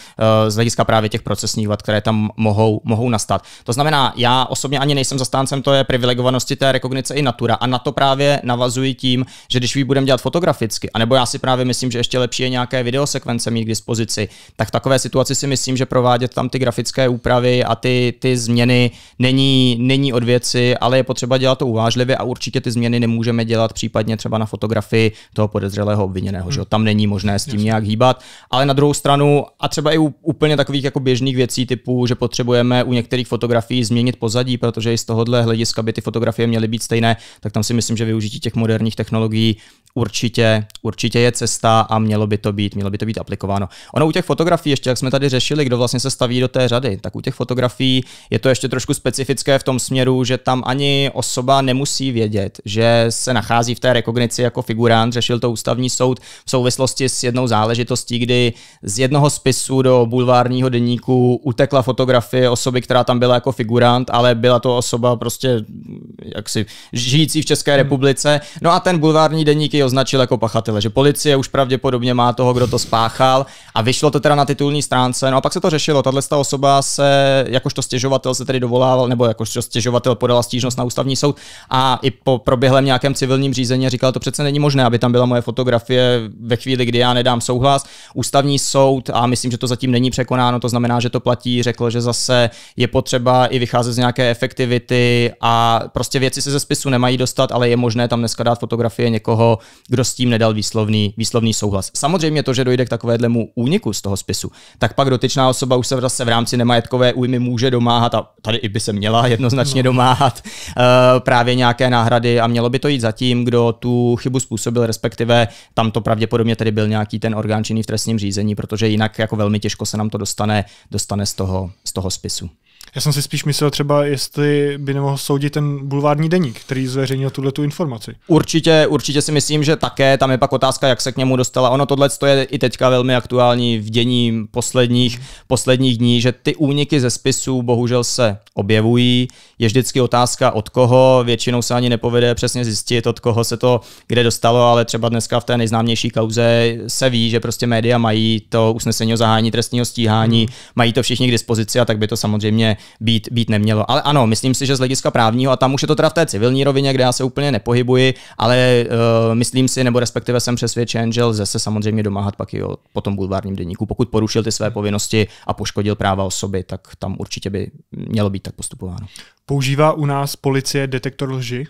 uh, z hlediska právě těch procesních vad, které tam mohou, mohou nastat. To znamená, já osobně ani nejsem zastáncem to je privilegovanosti té rekognice i natura a na to právě navazuji tím, že když ji budeme dělat fotograficky, anebo já si právě myslím, že ještě lepší je nějaké videosekvence mít k dispozici, tak v takové situaci si myslím, že provádět tam ty grafické úpravy a ty, ty změny není, není od věci, ale je potřeba dělat to uvážlivě a určitě ty změny nemůžeme dělat případně třeba na fotografii toho podezřelého obviněného, hmm. že tam není možné s tím Jasně. nějak hýbat, ale na druhou stranu a třeba i úplně takových jako běžných věcí typu že potřebujeme u některých fotografií změnit pozadí, protože i z tohohle hlediska by ty fotografie měly být stejné, tak tam si myslím, že využití těch moderních technologií určitě, určitě je cesta a mělo by to být, mělo by to být aplikováno. Ono u těch fotografií, ještě jak jsme tady řešili, kdo vlastně se staví do té řady, tak u těch fotografií je to ještě trošku specifické v tom směru, že tam ani osoba nemusí vědět, že se nachází v té rekognici jako figurant, řešil to ústavní soud v souvislosti s jednou záležitostí, kdy z jednoho spisu do bulvárního deníku utekla fotografie osoby, která tam byla jako figurant, ale byla to osoba prostě jaksi žijící v České hmm. republice. No a ten bulvární deník ji označil jako pachatele, že policie už pravděpodobně má toho, kdo to spáchal a vyšlo to teda na titulní stránce. No a pak se to řešilo. Tahle osoba se jakožto stěžovatel se tedy dovolával, nebo jakožto stěžovatel podala stížnost na ústavní soud a i po proběhlém nějakém civilním řízení říkal, to přece není možné, aby tam byla moje fotografie ve chvíli, kdy já nedám souhlas. Ústavní soud, a myslím, že to zatím není překonáno, to znamená, že to platí, řekl, řekl, že zase je potřeba i vycházet z nějaké efektivity a prostě věci se ze spisu nemají dostat, ale je možné tam dneska dát fotografie někoho, kdo s tím nedal výslovný, výslovný souhlas. Samozřejmě to, že dojde k takovému úniku z toho spisu, tak pak dotyčná osoba už se zase v rámci nemajetkové újmy může domáhat, a tady i by se měla jednoznačně no. domáhat, uh, právě nějaké náhrady a mělo by to jít za tím, kdo tu chybu způsobil, respektive tam to pravděpodobně tedy byl nějaký ten orgán činný v trestním řízení, protože jinak jako velmi těžko se nám to dostane, dostane z toho z toho spisu. Já jsem si spíš myslel třeba, jestli by nemohl soudit ten bulvární deník, který zveřejnil tuhle tu informaci. Určitě, určitě si myslím, že také. Tam je pak otázka, jak se k němu dostala. Ono tohle je i teďka velmi aktuální v dění posledních, posledních dní, že ty úniky ze spisů bohužel se objevují. Je vždycky otázka od koho, většinou se ani nepovede přesně zjistit, od koho se to kde dostalo, ale třeba dneska v té nejznámější kauze se ví, že prostě média mají to usnesení o zahání trestního stíhání, hmm. mají to všichni k dispozici a tak by to samozřejmě být, být nemělo. Ale ano, myslím si, že z hlediska právního, a tam už je to teda v té civilní rovině, kde já se úplně nepohybuji, ale uh, myslím si, nebo respektive jsem přesvědčen, že lze se samozřejmě domáhat pak i o, po tom bulvárním denníku. Pokud porušil ty své povinnosti a poškodil práva osoby, tak tam určitě by mělo být tak postupováno. Používá u nás policie detektor lži?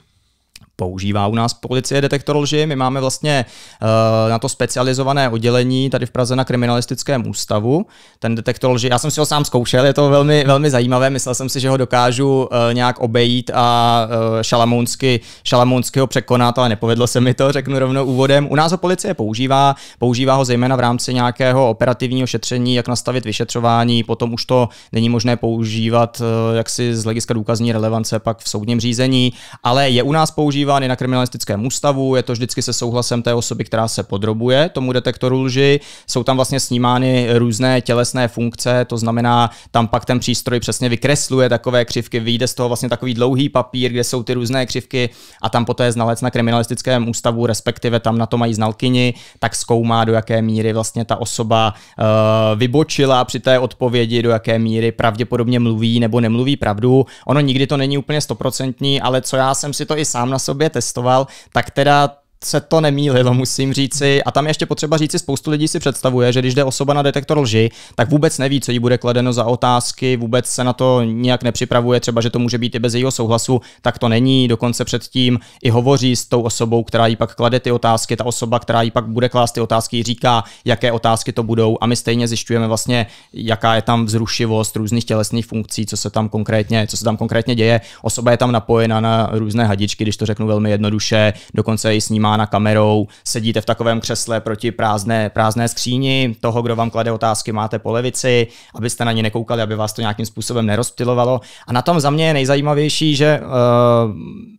používá u nás policie detektor lži. My máme vlastně uh, na to specializované oddělení tady v Praze na kriminalistickém ústavu. Ten detektor lži, já jsem si ho sám zkoušel, je to velmi, velmi zajímavé. Myslel jsem si, že ho dokážu uh, nějak obejít a uh, eh, šalamounsky, šalamounsky ho překonat, ale nepovedlo se mi to, řeknu rovnou úvodem. U nás ho policie používá, používá ho zejména v rámci nějakého operativního šetření, jak nastavit vyšetřování, potom už to není možné používat uh, jaksi z hlediska důkazní relevance pak v soudním řízení, ale je u nás používá i na kriminalistickém ústavu, je to vždycky se souhlasem té osoby, která se podrobuje tomu detektoru lži. Jsou tam vlastně snímány různé tělesné funkce, to znamená, tam pak ten přístroj přesně vykresluje takové křivky, vyjde z toho vlastně takový dlouhý papír, kde jsou ty různé křivky a tam poté znalec na kriminalistickém ústavu, respektive tam na to mají znalkyni, tak zkoumá, do jaké míry vlastně ta osoba uh, vybočila při té odpovědi, do jaké míry pravděpodobně mluví nebo nemluví pravdu. Ono nikdy to není úplně stoprocentní, ale co já jsem si to i sám na sobě sobě testoval, tak teda se to nemýlilo, musím říci. A tam ještě potřeba říci, spoustu lidí si představuje, že když jde osoba na detektor lži, tak vůbec neví, co jí bude kladeno za otázky, vůbec se na to nějak nepřipravuje, třeba že to může být i bez jejího souhlasu, tak to není. Dokonce předtím i hovoří s tou osobou, která jí pak klade ty otázky, ta osoba, která jí pak bude klást ty otázky, říká, jaké otázky to budou a my stejně zjišťujeme vlastně, jaká je tam vzrušivost různých tělesných funkcí, co se tam konkrétně, co se tam konkrétně děje. Osoba je tam napojena na různé hadičky, když to řeknu velmi jednoduše, dokonce i snímá filmována kamerou, sedíte v takovém křesle proti prázdné, prázdné skříni, toho, kdo vám klade otázky, máte po levici, abyste na ně nekoukali, aby vás to nějakým způsobem nerozptilovalo. A na tom za mě je nejzajímavější, že uh,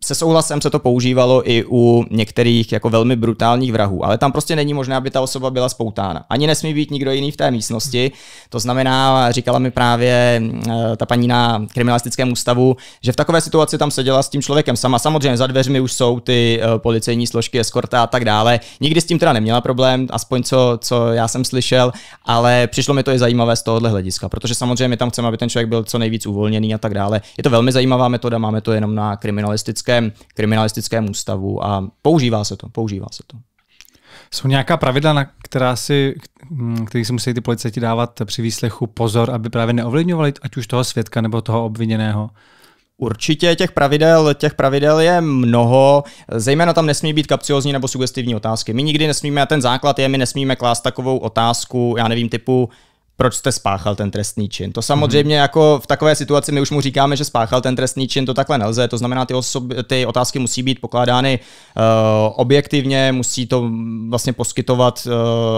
se souhlasem se to používalo i u některých jako velmi brutálních vrahů, ale tam prostě není možné, aby ta osoba byla spoutána. Ani nesmí být nikdo jiný v té místnosti. To znamená, říkala mi právě uh, ta paní na kriminalistickém ústavu, že v takové situaci tam seděla s tím člověkem sama. Samozřejmě za dveřmi už jsou ty uh, policejní složky eskorta a tak dále. Nikdy s tím teda neměla problém, aspoň co, co já jsem slyšel, ale přišlo mi to i zajímavé z tohohle hlediska, protože samozřejmě my tam chceme, aby ten člověk byl co nejvíc uvolněný a tak dále. Je to velmi zajímavá metoda, máme to jenom na kriminalistickém, kriminalistickém ústavu a používá se to, používá se to. Jsou nějaká pravidla, na která si, hm, který si musí ty policajti dávat při výslechu pozor, aby právě neovlivňovali ať už toho svědka nebo toho obviněného? Určitě těch pravidel, těch pravidel je mnoho, zejména tam nesmí být kapciozní nebo sugestivní otázky. My nikdy nesmíme, ten základ je, my nesmíme klást takovou otázku, já nevím, typu, proč jste spáchal ten trestný čin. To samozřejmě mm-hmm. jako v takové situaci my už mu říkáme, že spáchal ten trestný čin, to takhle nelze, to znamená, ty, osoby, ty otázky musí být pokládány uh, objektivně, musí to vlastně poskytovat, uh,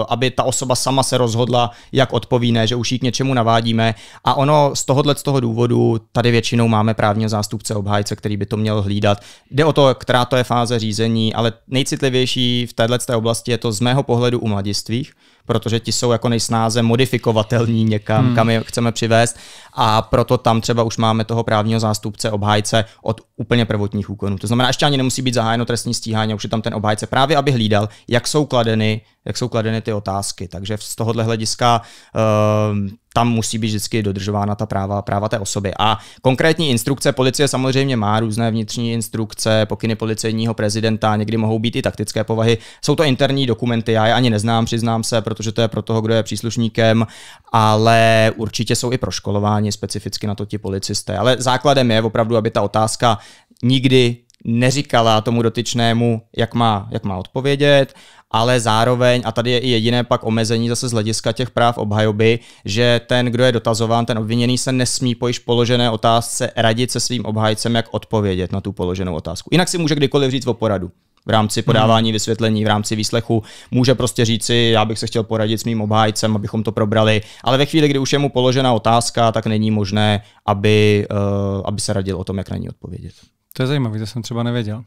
aby ta osoba sama se rozhodla, jak odpovíne, že už jí k něčemu navádíme. A ono z tohohle z toho důvodu tady většinou máme právně zástupce obhájce, který by to měl hlídat. Jde o to, která to je fáze řízení, ale nejcitlivější v této oblasti je to z mého pohledu u mladistvých, protože ti jsou jako nejsnáze modifikovatelní někam, hmm. kam je chceme přivést a proto tam třeba už máme toho právního zástupce obhájce od úplně prvotních úkonů. To znamená, ještě ani nemusí být zahájeno trestní stíhání, už je tam ten obhájce právě, aby hlídal, jak jsou kladeny, jak jsou kladeny ty otázky. Takže z tohohle hlediska uh, tam musí být vždycky dodržována ta práva, práva té osoby. A konkrétní instrukce policie samozřejmě má různé vnitřní instrukce, pokyny policejního prezidenta, někdy mohou být i taktické povahy. Jsou to interní dokumenty, já je ani neznám, přiznám se, protože to je pro toho, kdo je příslušníkem, ale určitě jsou i proškolováni specificky na to ti policisté. Ale základem je opravdu, aby ta otázka nikdy neříkala tomu dotyčnému, jak má, jak má odpovědět ale zároveň, a tady je i jediné pak omezení zase z hlediska těch práv obhajoby, že ten, kdo je dotazován, ten obviněný se nesmí po již položené otázce radit se svým obhajcem jak odpovědět na tu položenou otázku. Jinak si může kdykoliv říct o poradu v rámci podávání mhm. vysvětlení, v rámci výslechu. Může prostě říci, já bych se chtěl poradit s mým obhájcem, abychom to probrali, ale ve chvíli, kdy už je mu položena otázka, tak není možné, aby, uh, aby se radil o tom, jak na ní odpovědět. To je zajímavé, to jsem třeba nevěděl.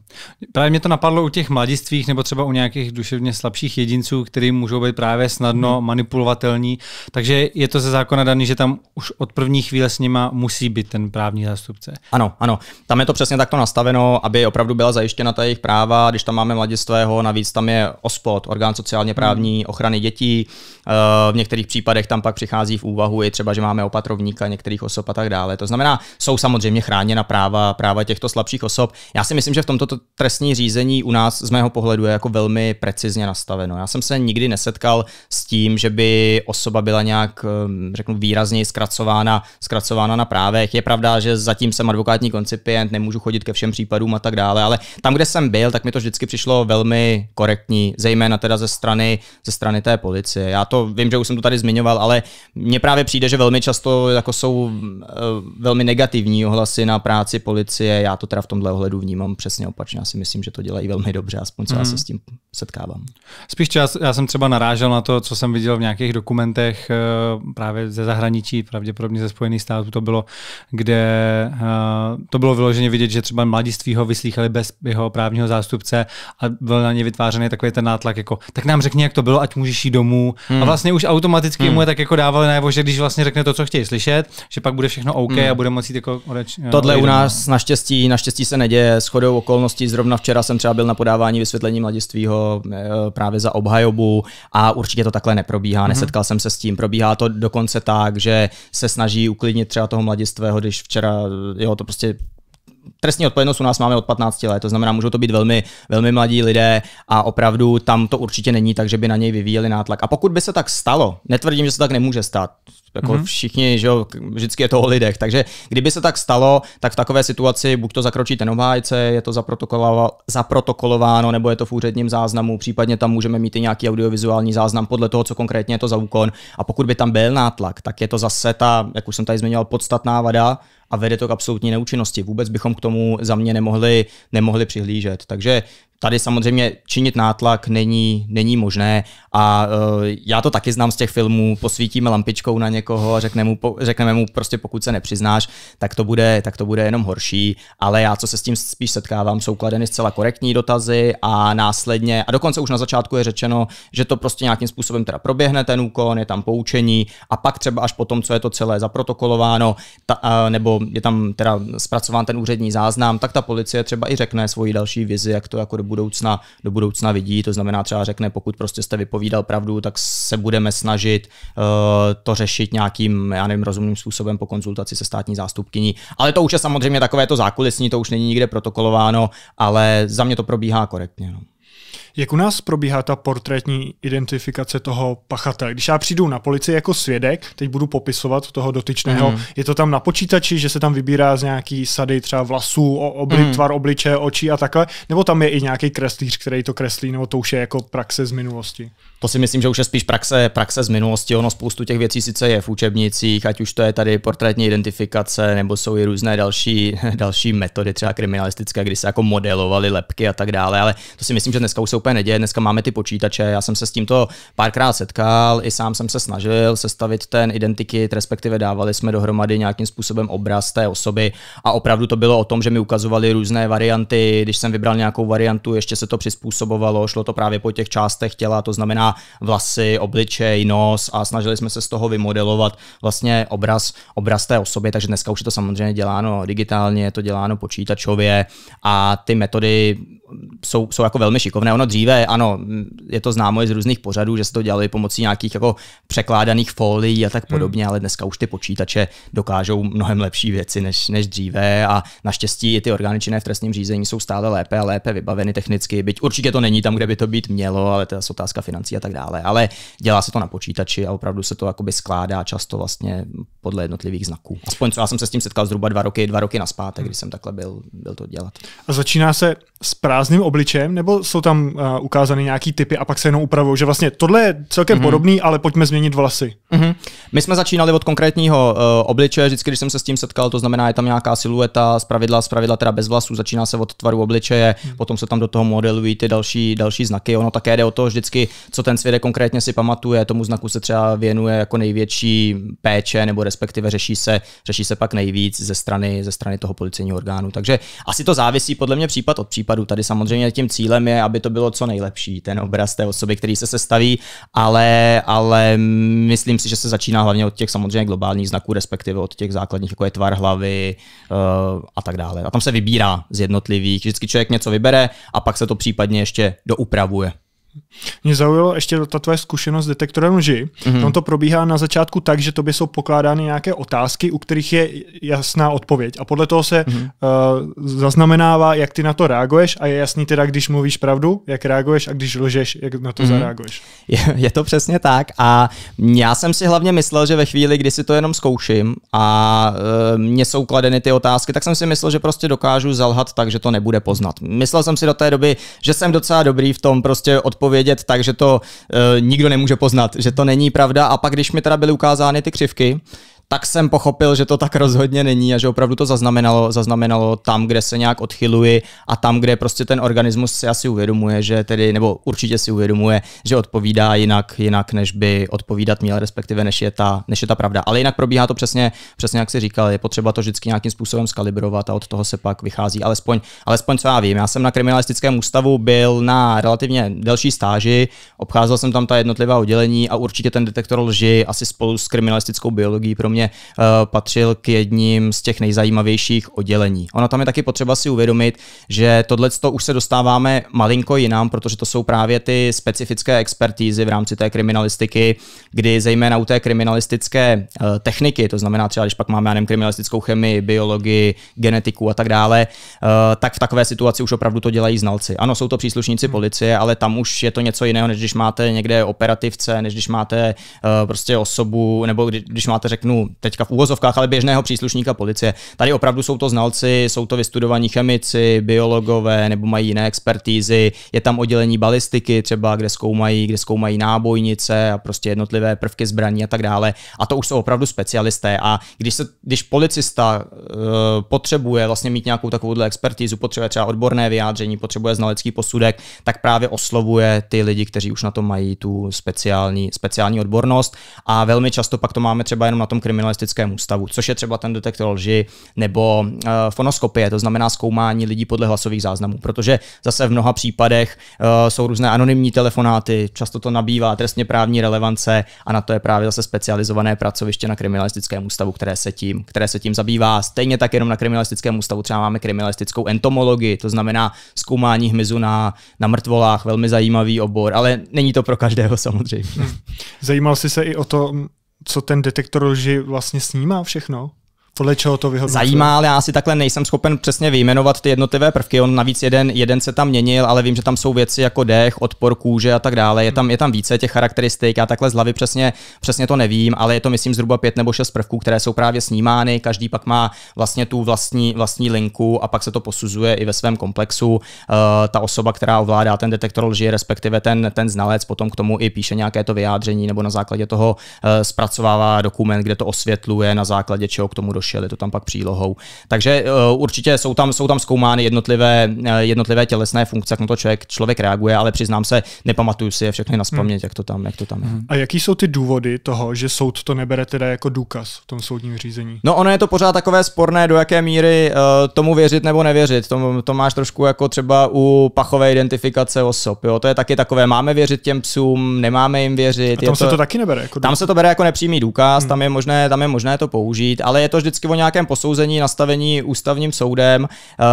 Právě mě to napadlo u těch mladistvých nebo třeba u nějakých duševně slabších jedinců, který můžou být právě snadno hmm. manipulovatelní. Takže je to ze zákona daný, že tam už od první chvíle s nima musí být ten právní zástupce. Ano, ano. Tam je to přesně takto nastaveno, aby opravdu byla zajištěna ta jejich práva. Když tam máme mladistvého, navíc tam je OSPOD, orgán sociálně právní hmm. ochrany dětí. Eh, v některých případech tam pak přichází v úvahu i třeba, že máme opatrovníka některých osob a tak dále. To znamená, jsou samozřejmě chráněna práva, práva těchto slabších dalších osob. Já si myslím, že v tomto trestní řízení u nás z mého pohledu je jako velmi precizně nastaveno. Já jsem se nikdy nesetkal s tím, že by osoba byla nějak, ehm, řeknu, výrazně zkracována, zkracována na právech. Je pravda, že zatím jsem advokátní koncipient, nemůžu chodit ke všem případům a tak dále, ale tam, kde jsem byl, tak mi to vždycky přišlo velmi korektní, zejména teda ze strany, ze strany té policie. Já to vím, že už jsem to tady zmiňoval, ale mně právě přijde, že velmi často jako jsou ehm, velmi negativní ohlasy na práci policie. Já to teda v tomhle ohledu vnímám přesně opačně. Já si myslím, že to dělají velmi dobře, aspoň co mm. já se mhm. s tím setkávám. Spíš čas, já jsem třeba narážel na to, co jsem viděl v nějakých dokumentech eh, právě ze zahraničí, pravděpodobně ze Spojených států to bylo, kde eh, to bylo vyloženě vidět, že třeba mladiství ho vyslýchali bez jeho právního zástupce a byl na ně vytvářený takový ten nátlak, jako tak nám řekni, jak to bylo, ať můžeš jít domů. Mm. A hmm. vlastně už automaticky mm. mu je hmm. tak jako dávali najevo, že když vlastně řekne to, co chtějí slyšet, že pak bude všechno OK mm. a bude moci jako odeč, eh, Tohle u nás naštěstí, naštěstí naštěstí se neděje. S chodou okolností zrovna včera jsem třeba byl na podávání vysvětlení mladistvího eh, právě za obhajobu a určitě to takhle neprobíhá. Mm-hmm. Nesetkal jsem se s tím. Probíhá to dokonce tak, že se snaží uklidnit třeba toho mladistvého, když včera, eh, jo, to prostě trestní odpovědnost u nás máme od 15 let, to znamená, můžou to být velmi, velmi mladí lidé a opravdu tam to určitě není tak, že by na něj vyvíjeli nátlak. A pokud by se tak stalo, netvrdím, že se tak nemůže stát, jako mm-hmm. všichni, že jo, vždycky je to o lidech, takže kdyby se tak stalo, tak v takové situaci buď to zakročí ten obhájce, je to zaprotokolováno, nebo je to v úředním záznamu, případně tam můžeme mít i nějaký audiovizuální záznam podle toho, co konkrétně je to za úkon. A pokud by tam byl nátlak, tak je to zase ta, jak už jsem tady zmiňoval, podstatná vada a vede to k absolutní neúčinnosti. Vůbec bychom k tomu tomu za mě nemohli, nemohli přihlížet. Takže tady samozřejmě činit nátlak není, není možné a uh, já to taky znám z těch filmů, posvítíme lampičkou na někoho a řekneme mu, po, řekneme mu prostě pokud se nepřiznáš, tak to, bude, tak to bude jenom horší, ale já co se s tím spíš setkávám, jsou kladeny zcela korektní dotazy a následně, a dokonce už na začátku je řečeno, že to prostě nějakým způsobem teda proběhne ten úkon, je tam poučení a pak třeba až potom, co je to celé zaprotokolováno, ta, uh, nebo je tam teda zpracován ten úřední záznam, tak ta policie třeba i řekne svoji další vizi, jak to jako do budoucna, do budoucna vidí. To znamená třeba řekne, pokud prostě jste vypovídal pravdu, tak se budeme snažit uh, to řešit nějakým, já nevím, rozumným způsobem po konzultaci se státní zástupkyní. Ale to už je samozřejmě takové to zákulisní, to už není nikde protokolováno, ale za mě to probíhá korektně. No. Jak u nás probíhá ta portrétní identifikace toho pachatele? Když já přijdu na policii jako svědek, teď budu popisovat toho dotyčného, mm. je to tam na počítači, že se tam vybírá z nějaký sady třeba vlasů, obli, mm. tvar obliče, očí a takhle, nebo tam je i nějaký kreslíř, který to kreslí, nebo to už je jako praxe z minulosti? to si myslím, že už je spíš praxe, praxe z minulosti. Ono spoustu těch věcí sice je v učebnicích, ať už to je tady portrétní identifikace, nebo jsou i různé další, další metody, třeba kriminalistické, kdy se jako modelovaly lepky a tak dále, ale to si myslím, že dneska už se úplně neděje. Dneska máme ty počítače, já jsem se s tímto párkrát setkal, i sám jsem se snažil sestavit ten identikit, respektive dávali jsme dohromady nějakým způsobem obraz té osoby a opravdu to bylo o tom, že mi ukazovali různé varianty, když jsem vybral nějakou variantu, ještě se to přizpůsobovalo, šlo to právě po těch částech těla, to znamená, vlasy, obličej, nos a snažili jsme se z toho vymodelovat vlastně obraz, obraz té osoby, takže dneska už je to samozřejmě děláno digitálně, je to děláno počítačově a ty metody jsou, jsou jako velmi šikovné. Ono dříve, ano, je to známo i z různých pořadů, že se to dělali pomocí nějakých jako překládaných folií a tak hmm. podobně, hmm. ale dneska už ty počítače dokážou mnohem lepší věci než, než dříve a naštěstí i ty orgány činné v trestním řízení jsou stále lépe a lépe vybaveny technicky, byť určitě to není tam, kde by to být mělo, ale to je otázka financí a tak dále. Ale dělá se to na počítači a opravdu se to jakoby skládá často vlastně podle jednotlivých znaků. Aspoň co já jsem se s tím setkal zhruba dva roky, dva roky naspátek, hmm. kdy jsem takhle byl, byl to dělat. A začíná se s prá- prázdným obličem, nebo jsou tam uh, eh, ukázány nějaký typy a pak se jenom upravují, že vlastně tohle je celkem mm-hmm. podobný, ale pojďme změnit vlasy. Mm-hmm. My jsme začínali od konkrétního uh, obličeje, vždycky, když jsem se s tím setkal, to znamená, je tam nějaká silueta, zpravidla, zpravidla teda bez vlasů, začíná se od tvaru obličeje, mm-hmm. potom se tam do toho modelují ty další, další znaky. Ono také jde o to vždycky, co ten svědek konkrétně si pamatuje, tomu znaku se třeba věnuje jako největší péče, nebo respektive řeší se, řeší se pak nejvíc ze strany, ze strany toho policejního orgánu. Takže asi to závisí podle mě případ od případu. Tady samozřejmě tím cílem je, aby to bylo co nejlepší, ten obraz té osoby, který se sestaví, ale, ale myslím si, že se začíná hlavně od těch samozřejmě globálních znaků, respektive od těch základních, jako je tvar hlavy uh, a tak dále. A tam se vybírá z jednotlivých, vždycky člověk něco vybere a pak se to případně ještě doupravuje. Mě zaujalo ještě ta tvoje zkušenost s detektorem lži. Mm-hmm. Tam to probíhá na začátku tak, že tobě jsou pokládány nějaké otázky, u kterých je jasná odpověď. A podle toho se mm-hmm. uh, zaznamenává, jak ty na to reaguješ a je jasný teda, když mluvíš pravdu, jak reaguješ a když lžeš, jak na to mm-hmm. zareaguješ. Je, je to přesně tak a já jsem si hlavně myslel, že ve chvíli, kdy si to jenom zkouším a uh, eh, mě jsou kladeny ty otázky, tak jsem si myslel, že prostě dokážu zalhat tak, že to nebude poznat. Myslel jsem si do té doby, že jsem docela dobrý v tom prostě odpovědět odpovědět tak, že to e, nikdo nemůže poznat, že to není pravda. A pak, když mi teda byly ukázány ty křivky, tak jsem pochopil, že to tak rozhodně není a že opravdu to zaznamenalo, zaznamenalo tam, kde se nějak odchyluji a tam, kde prostě ten organismus si asi uvědomuje, že tedy, nebo určitě si uvědomuje, že odpovídá jinak, jinak než by odpovídat měl, respektive než je ta, než je ta pravda. Ale jinak probíhá to přesně, přesně jak si říkal, je potřeba to vždycky nějakým způsobem skalibrovat a od toho se pak vychází, alespoň, alespoň co já vím. Já jsem na kriminalistickém ústavu byl na relativně delší stáži, obcházel jsem tam ta jednotlivá oddělení a určitě ten detektor lži asi spolu s kriminalistickou biologií pro mě eh, patřil k jedním z těch nejzajímavějších oddělení. Ono tam je taky potřeba si uvědomit, že tohle už se dostáváme malinko jinam, protože to jsou právě ty specifické expertízy v rámci té kriminalistiky, kdy zejména u té kriminalistické eh, techniky, to znamená třeba, když pak máme já nevím, kriminalistickou chemii, biologii, genetiku a tak dále, eh, tak v takové situaci už opravdu to dělají znalci. Ano, jsou to příslušníci hmm. policie, ale tam už je to něco jiného, než když máte někde operativce, než když máte prostě osobu, nebo když máte, řeknu, teďka v úvozovkách, ale běžného příslušníka policie. Tady opravdu jsou to znalci, jsou to vystudovaní chemici, biologové nebo mají jiné expertízy. Je tam oddělení balistiky třeba, kde zkoumají, kde zkoumají nábojnice a prostě jednotlivé prvky zbraní a tak dále. A to už jsou opravdu specialisté. A když, se, když policista uh, potřebuje vlastně mít nějakou takovou expertízu, potřebuje třeba odborné vyjádření, potřebuje znalecký posudek, tak právě oslovuje ty lidi, kteří už na to mají tu speciální, speciální odbornost. A velmi často pak to máme třeba jenom na tom krim kriminalistickému stavu, což je třeba ten detektor lži nebo uh, fonoskopie, to znamená zkoumání lidí podle hlasových záznamů, protože zase v mnoha případech uh, jsou různé anonymní telefonáty, často to nabývá trestně právní relevance a na to je právě zase specializované pracoviště na kriminalistickém ústavu, které se tím, které se tím zabývá. Stejně tak jenom na kriminalistickém ústavu třeba máme kriminalistickou entomologii, to znamená zkoumání hmyzu na, na mrtvolách, velmi zajímavý obor, ale není to pro každého samozřejmě. Hm. Zajímal jsi se i o to, co ten detektor lži vlastně snímá všechno? podle čeho to vyhodnocuje? Zajímá, ale já si takhle nejsem schopen přesně vyjmenovat ty jednotlivé prvky. On navíc jeden, jeden se tam měnil, ale vím, že tam jsou věci jako dech, odpor kůže a tak dále. Je tam, je tam více těch charakteristik, já takhle z hlavy přesně, přesně to nevím, ale je to myslím zhruba pět nebo šest prvků, které jsou právě snímány. Každý pak má vlastně tu vlastní, vlastní linku a pak se to posuzuje i ve svém komplexu. Uh, ta osoba, která ovládá ten detektor lži, respektive ten, ten znalec, potom k tomu i píše nějaké to vyjádření nebo na základě toho uh, zpracovává dokument, kde to osvětluje, na základě čeho k tomu došlo došel, je to tam pak přílohou. Takže eh, určitě jsou tam, jsou tam zkoumány jednotlivé, eh, jednotlivé tělesné funkce, jak na to člověk, člověk reaguje, ale přiznám se, nepamatuju si je všechny na hmm. jak, to tam, jak to tam je. Hmm. A jaký jsou ty důvody toho, že soud to nebere teda jako důkaz v tom soudním řízení? No ono je to pořád takové sporné, do jaké míry uh, tomu věřit nebo nevěřit. To, to máš trošku jako třeba u pachové identifikace osob. Jo? To je taky takové, máme věřit těm psům, nemáme jim věřit. A tam je se to, to taky nebere jako důkaz. Tam se to bere jako nepřímý důkaz, hmm. tam, je možné, tam je možné to použít, ale je to vždy vždycky o nějakém posouzení, nastavení ústavním soudem. Eh,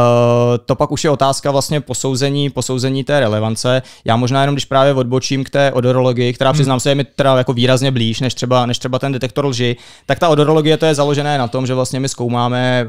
to pak už je otázka vlastně posouzení, posouzení té relevance. Já možná jenom, když právě odbočím k té odorologii, která hmm. přiznám se, je mi teda jako výrazně blíž než třeba, než třeba ten detektor lži, tak ta odorologie to je založené na tom, že vlastně my zkoumáme eh,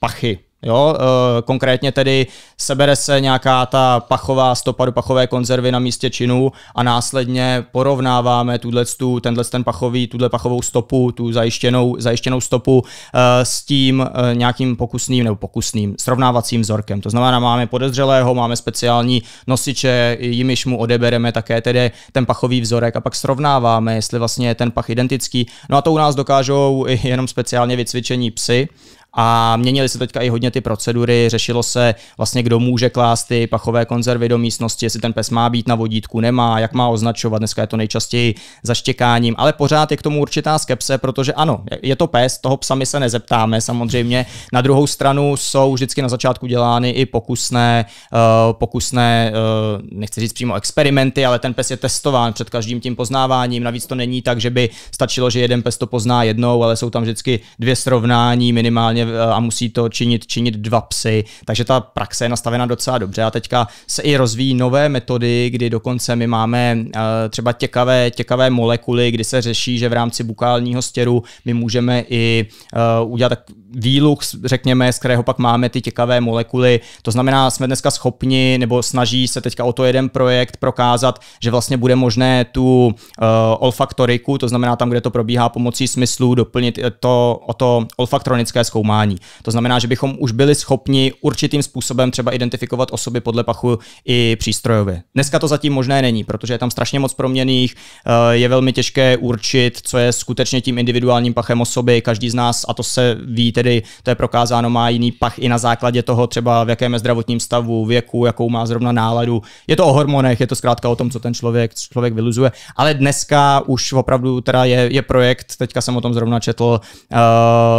pachy Jo, e, konkrétně tedy sebere se nějaká ta pachová stopa do pachové konzervy na místě činu a následně porovnáváme tuhle, tenhle ten pachový, tuhle pachovou stopu, tu zajištěnou, zajištěnou stopu e, s tím e, nějakým pokusným nebo pokusným srovnávacím vzorkem. To znamená, máme podezřelého, máme speciální nosiče, jimiž mu odebereme také tedy ten pachový vzorek a pak srovnáváme, jestli vlastně je ten pach identický. No a to u nás dokážou jenom speciálně vycvičení psy a měnily se teďka i hodně ty procedury, řešilo se vlastně, kdo může klást ty pachové konzervy do místnosti, jestli ten pes má být na vodítku, nemá, jak má označovat, dneska je to nejčastěji zaštěkáním, ale pořád je k tomu určitá skepse, protože ano, je to pes, toho psa my se nezeptáme samozřejmě. Na druhou stranu jsou vždycky na začátku dělány i pokusné, uh, pokusné uh, nechci říct přímo experimenty, ale ten pes je testován před každým tím poznáváním. Navíc to není tak, že by stačilo, že jeden pes to pozná jednou, ale jsou tam vždycky dvě srovnání minimálně samozřejmě eh, a musí to činit, činit dva psy, takže ta praxe je nastavena docela dobře a teďka se i rozvíjí nové metody, kdy dokonce my máme eh, třeba těkavé, těkavé molekuly, kdy se řeší, že v rámci bukálního stěru my můžeme i eh, udělat tak výluk, řekněme, z kterého pak máme ty těkavé molekuly. To znamená, jsme dneska schopni, nebo snaží se teďka o to jeden projekt prokázat, že vlastně bude možné tu uh, olfaktoriku, to znamená tam, kde to probíhá pomocí smyslů, doplnit eh, to, o to olfaktronické zkoumání. To znamená, že bychom už byli schopni určitým způsobem třeba identifikovat osoby podle pachu i přístrojově. Dneska to zatím možné není, protože je tam strašně moc proměných, eh, je velmi těžké určit, co je skutečně tím individuálním pachem osoby, každý z nás, a to se ví tedy to je prokázáno, má jiný pach i na základě toho třeba v jakém je zdravotním stavu, věku, jakou má zrovna náladu. Je to o hormonech, je to zkrátka o tom, co ten člověk, člověk vyluzuje. Ale dneska už opravdu teda je, je projekt, teďka jsem o tom zrovna četl, uh,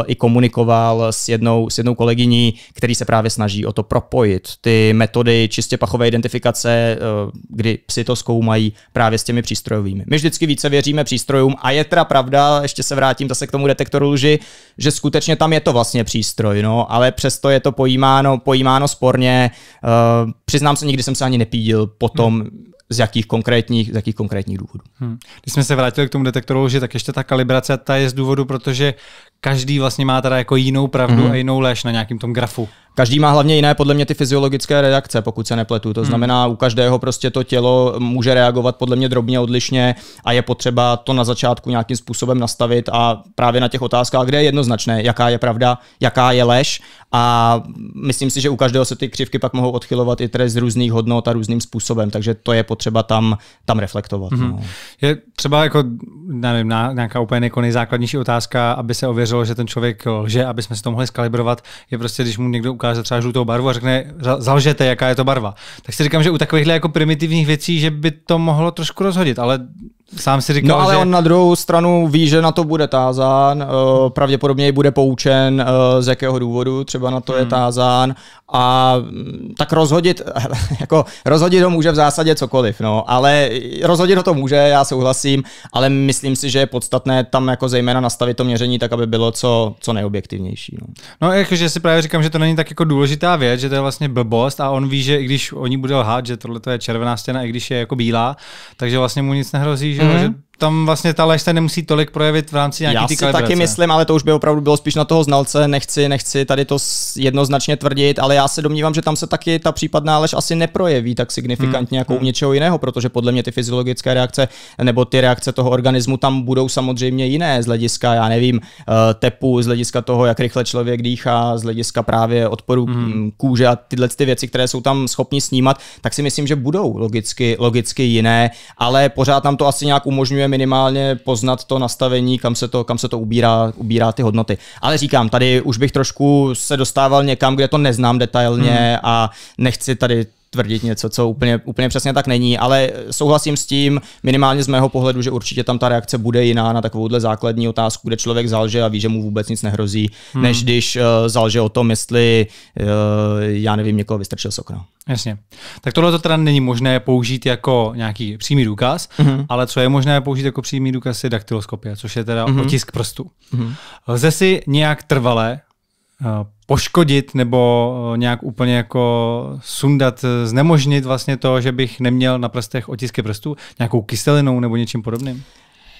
i komunikoval s jednou, s jednou kolegyní, který se právě snaží o to propojit. Ty metody čistě pachové identifikace, uh, kdy psi to zkoumají právě s těmi přístrojovými. My vždycky více věříme přístrojům a je teda pravda, ještě se vrátím zase k tomu detektoru lži, že skutečně tam je to vlastně přístroj, no, ale přesto je to pojímáno, pojímáno sporně. Uh, přiznám se, nikdy jsem se ani nepídil potom, hmm z jakých konkrétních, z jakých konkrétních důvodů. Hmm. Když jsme se vrátili k tomu detektoru že tak ještě ta kalibrace, ta je z důvodu, protože každý vlastně má teda jako jinou pravdu mm-hmm. a jinou lež na nějakém tom grafu. Každý má hlavně jiné, podle mě, ty fyziologické reakce, pokud se nepletu. To mhm. znamená, u každého prostě to tělo může reagovat podle mě drobně odlišně a je potřeba to na začátku nějakým způsobem nastavit a právě na těch otázkách, kde je jednoznačné, jaká je pravda, jaká je lež. A myslím si, že u každého se ty křivky pak mohou odchylovat i tedy z různých hodnot a různým způsobem, takže to je potřeba tam, tam reflektovat. Mm-hmm. No. Je třeba jako, nevím, nějaká úplně nejzákladnější otázka, aby se ověřilo, že ten člověk eh, lže, aby jsme si to mohli skalibrovat, je prostě, když mu někdo ukáže třeba žlutou barvu a řekne, zalžete, jaká je to barva. Tak si říkám, že u takovýchhle jako primitivních věcí, že by to mohlo trošku rozhodit, ale Sám si říkal, No ale že... on na druhou stranu ví, že na to bude tázán, eh, pravděpodobně bude poučen, eh, z jakého důvodu třeba na to hmm. je tázán a mm, tak rozhodit, jako rozhodit ho může v zásadě cokoliv, no, ale rozhodit ho to může, já souhlasím, ale myslím si, že je podstatné tam jako zejména nastavit to měření tak, aby bylo co, co nejobjektivnější. No, no jakože si právě říkám, že to není tak jako důležitá věc, že to je vlastně blbost a on ví, že i když oni bude lhát, že tohle je červená stěna, i když je jako bílá, takže vlastně mu nic nehrozí, že mm-hmm. tam vlastně ta lež se nemusí tolik projevit v rámci nějaký Já si kalibrace. taky myslím, ale to už by opravdu bylo spíš na toho znalce, nechci, nechci tady to jednoznačně tvrdit, ale já se domnívám, že tam se taky ta případná lež asi neprojeví tak signifikantně hmm. jako u hmm. něčeho jiného, protože podle mě ty fyziologické reakce nebo ty reakce toho organismu tam budou samozřejmě jiné z hlediska, já nevím, eh, tepu, z hlediska toho, jak rychle člověk dýchá, z hlediska právě odporu hmm. Mm, kůže a tyhle ty věci, které jsou tam schopni snímat, tak si myslím, že budou logicky, logicky jiné, ale pořád nám to asi nějak umožňuje umožňuje minimálně poznat to nastavení, kam se to, kam se to ubírá, ubírá ty hodnoty. Ale říkám, tady už bych trošku se dostával někam, kde to neznám detailně hmm. a nechci tady tvrdit něco, co úplně, úplně přesně tak není, ale souhlasím s tím, minimálně z mého pohledu, že určitě tam ta reakce bude jiná na takovouhle základní otázku, kde člověk zalže a ví, že mu vůbec nic nehrozí, hmm. než když uh, zalže o tom, jestli, uh, já nevím, někoho vystrčil z okna. Jasně. Tak tohle to teda není možné použít jako nějaký přímý důkaz, mm-hmm. ale co je možné použít jako přímý důkaz je daktyloskopie, což je teda mm-hmm. otisk prstů. Mm-hmm. Lze si nějak trvale eh, poškodit nebo eh, nějak úplně jako sundat, znemožnit vlastně to, že bych neměl na prstech otisky prstů nějakou kyselinou nebo něčím podobným?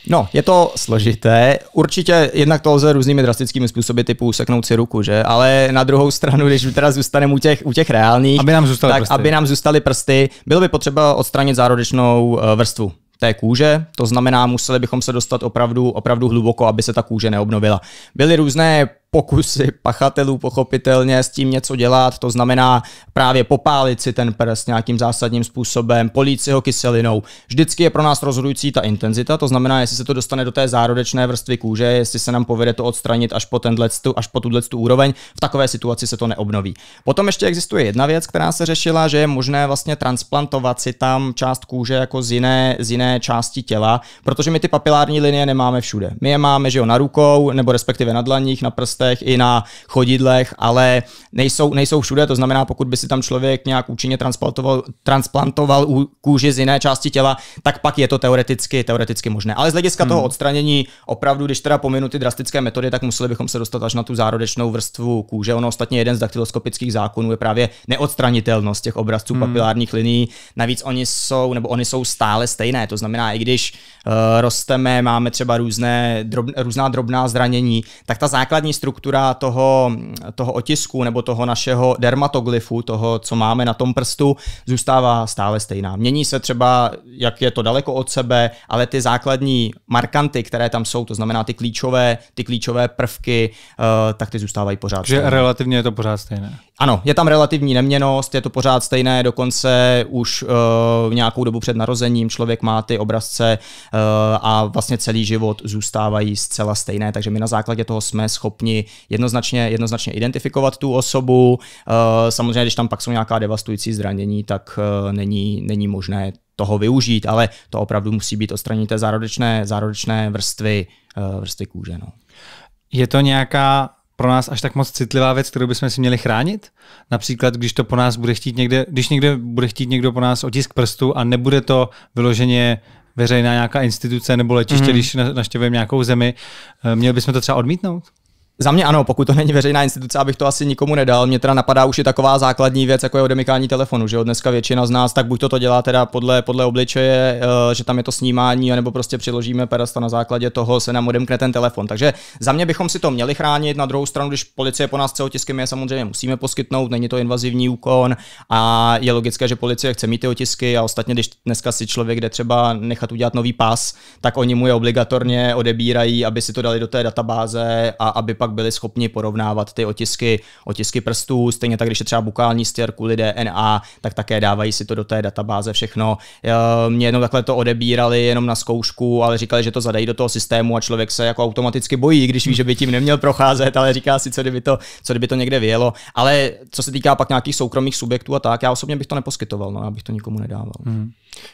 No, je to složité. Určitě jednak to lze různými drastickými způsoby typu seknout si ruku, že? Ale na druhou stranu, když teda zůstaneme u těch, u těch reálných, aby nám zůstaly tak prsty. aby nám zůstaly prsty, bylo by potřeba odstranit zárodečnou eh, vrstvu té kůže, to znamená, museli bychom se dostat opravdu, opravdu hluboko, aby se ta kůže neobnovila. Byly různé pokusy pachatelů pochopitelně s tím něco dělat, to znamená právě popálit si ten prst nějakým zásadním způsobem, polít si ho kyselinou. Vždycky je pro nás rozhodující ta intenzita, to znamená, jestli se to dostane do té zárodečné vrstvy kůže, jestli se nám povede to odstranit až po, tenhle, až po tuhle úroveň, v takové situaci se to neobnoví. Potom ještě existuje jedna věc, která se řešila, že je možné vlastně transplantovat si tam část kůže jako z jiné, z jiné části těla, protože my ty papilární linie nemáme všude. My je máme, že jo, na rukou, nebo respektive na dlaních, na prstech, místech, i na chodidlech, ale nejsou, nejsou všude, to znamená, pokud by si tam člověk nějak účinně transplantoval, transplantoval kůži z jiné části těla, tak pak je to teoreticky, teoreticky možné. Ale z hlediska hmm. toho odstranění, opravdu, když teda pominu ty drastické metody, tak museli bychom se dostat až na tu zárodečnou vrstvu kůže. Ono ostatně jeden z daktyloskopických zákonů je právě neodstranitelnost těch obrazců hmm. papilárních linií. Navíc oni jsou, nebo oni jsou stále stejné, to znamená, i když uh, rosteme, máme třeba různé, drob, různá drobná zranění, tak ta základní struktura struktura toho, toho otisku nebo toho našeho dermatoglyfu, toho, co máme na tom prstu, zůstává stále stejná. Mění se třeba, jak je to daleko od sebe, ale ty základní markanty, které tam jsou, to znamená ty klíčové, ty klíčové prvky, eh, tak ty zůstávají pořád. Že stejné. relativně je to pořád stejné. Ano, je tam relativní neměnost, je to pořád stejné, dokonce už uh, nějakou dobu před narozením člověk má ty obrazce uh, a vlastně celý život zůstávají zcela stejné, takže my na základě toho jsme schopni jednoznačně, jednoznačně identifikovat tu osobu. Eh, samozřejmě, když tam pak jsou nějaká devastující zranění, tak eh, není, není možné toho využít, ale to opravdu musí být odstranit té zárodečné, zárodečné vrstvy, eh, vrstvy kůže. No. Je to nějaká pro nás až tak moc citlivá věc, kterou bychom si měli chránit? Například, když to po nás bude chtít někde, když někde bude chtít někdo po nás otisk prstu a nebude to vyloženě veřejná nějaká instituce nebo letiště, mm. když naštěvujeme nějakou zemi, měli bychom to třeba odmítnout? Za mě ano, pokud to není veřejná instituce, abych to asi nikomu nedal. Mě teda napadá už je taková základní věc, jako je odemykání telefonu, že jo? Dneska většina z nás tak buď to, to dělá teda podle, podle obličeje, eh, že tam je to snímání, anebo prostě přiložíme perasta na základě toho se nám odemkne ten telefon. Takže za mě bychom si to měli chránit. Na druhou stranu, když policie po nás my je samozřejmě musíme poskytnout, není to invazivní úkon a je logické, že policie chce mít ty otisky a ostatně, když dneska si člověk jde třeba nechat udělat nový pas, tak oni mu je obligatorně odebírají, aby si to dali do té databáze a aby pak byli schopni porovnávat ty otisky, otisky prstů, stejně tak, když je třeba bukální kvůli DNA, tak také dávají si to do té databáze všechno. Mě jenom takhle to odebírali jenom na zkoušku, ale říkali, že to zadají do toho systému a člověk se jako automaticky bojí, když ví, že by tím neměl procházet, ale říká si, co kdyby to, co kdyby to někde vyjelo. Ale co se týká pak nějakých soukromých subjektů a tak, já osobně bych to neposkytoval, no, abych to nikomu nedával. Hmm.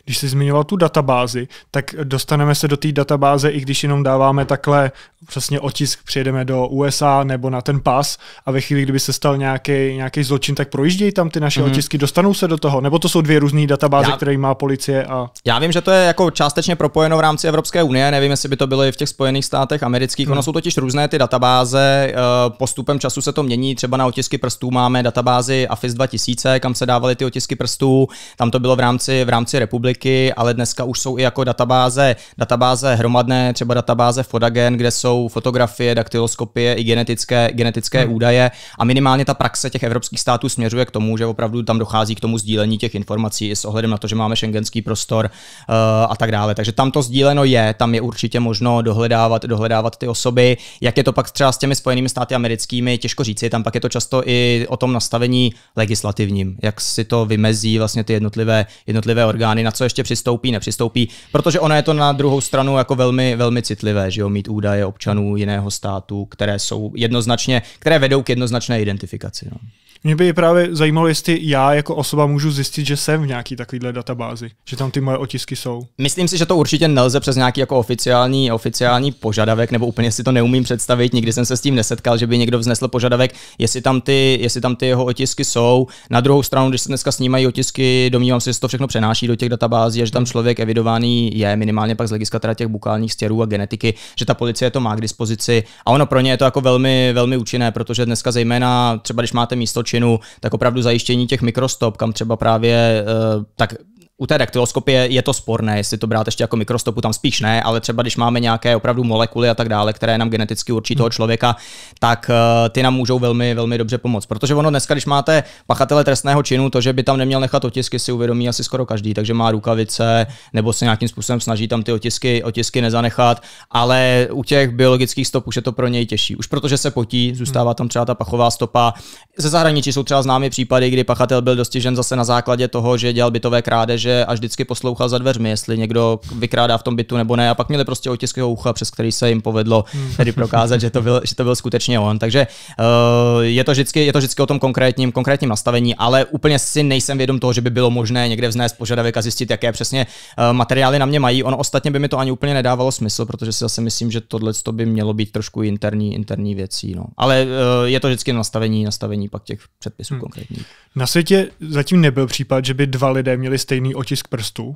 Když jsi zmiňoval tu databázi, tak dostaneme se do té databáze, i když jenom dáváme takhle přesně otisk, přijedeme do USA nebo na ten pas a ve chvíli, kdyby se stal nějaký, nějaký zločin, tak projíždějí tam ty naše mm. otisky, dostanou se do toho, nebo to jsou dvě různé databáze, já, které má policie a... Já vím, že to je jako částečně propojeno v rámci Evropské unie, nevím, jestli by to bylo i v těch Spojených státech amerických, mm. ono jsou totiž různé ty databáze, eh, postupem času se to mění, třeba na otisky prstů máme databázi AFIS 2000, kam se dávaly ty otisky prstů, tam to bylo v rámci, v rámci republiky, ale dneska už jsou i jako databáze, databáze hromadné, třeba databáze Fodagen, kde jsou fotografie, daktyloskopie, historie i genetické, genetické hmm. údaje a minimálně ta praxe těch evropských států směřuje k tomu, že opravdu tam dochází k tomu sdílení těch informací s ohledem na to, že máme šengenský prostor uh, a tak dále. Takže tam to sdíleno je, tam je určitě možno dohledávat, dohledávat ty osoby. Jak je to pak třeba s těmi Spojenými státy americkými, těžko říci, tam pak je to často i o tom nastavení legislativním, jak si to vymezí vlastně ty jednotlivé, jednotlivé orgány, na co ještě přistoupí, nepřistoupí, protože ono je to na druhou stranu jako velmi, velmi citlivé, že jo, mít údaje občanů jiného státu, které jsou jednoznačně, které vedou k jednoznačné identifikaci. No. Mě by právě zajímalo, jestli já jako osoba můžu zjistit, že jsem v nějaký takovýhle databázi, že tam ty moje otisky jsou. Myslím si, že to určitě nelze přes nějaký jako oficiální, oficiální požadavek, nebo úplně si to neumím představit, nikdy jsem se s tím nesetkal, že by někdo vznesl požadavek, jestli tam ty, jestli tam ty jeho otisky jsou. Na druhou stranu, když se dneska snímají otisky, domnívám se, že se to všechno přenáší do těch databází a že tam hmm. člověk evidovaný je minimálně pak z hlediska těch bukálních stěrů a genetiky, že ta policie to má k dispozici. A ono pro ně je to jako velmi, velmi účinné, protože dneska zejména třeba když máte místo zločinu, tak opravdu zajištění těch mikrostop, kam třeba právě eh, tak u té daktyloskopie je to sporné, jestli to brát ještě jako mikrostopu, tam spíš ne, ale třeba když máme nějaké opravdu molekuly a tak dále, které nám geneticky určí toho hmm. člověka, tak eh, ty nám můžou velmi, velmi dobře pomoct. Protože ono dneska, když máte pachatele trestného činu, to, že by tam neměl nechat otisky, si uvědomí asi skoro každý, takže má rukavice nebo se nějakým způsobem snaží tam ty otisky, otisky nezanechat, ale u těch biologických stop už je to pro něj těžší. Už protože se potí, zůstává tam třeba ta pachová stopa. Ze zahraničí jsou třeba známy případy, kdy pachatel byl dostižen zase na základě toho, že dělal bytové krádeže že až vždycky poslouchal za dveřmi, jestli někdo vykrádá v tom bytu nebo ne. A pak měli prostě otisk jeho ucha, přes který se jim povedlo hmm. tedy prokázat, že to byl, že to byl skutečně on. Takže uh, je, to vždycky, je to vždycky o tom konkrétním, konkrétním nastavení, ale úplně si nejsem vědom toho, že by bylo možné někde vznést požadavek a zjistit, jaké přesně uh, materiály na mě mají. Ono ostatně by mi to ani úplně nedávalo smysl, protože si zase myslím, že tohle by mělo být trošku interní, interní věcí. No. Ale uh, je to vždycky nastavení, nastavení pak těch předpisů hmm. konkrétních. Na světě zatím nebyl případ, že by dva lidé měli stejný otisk prstů,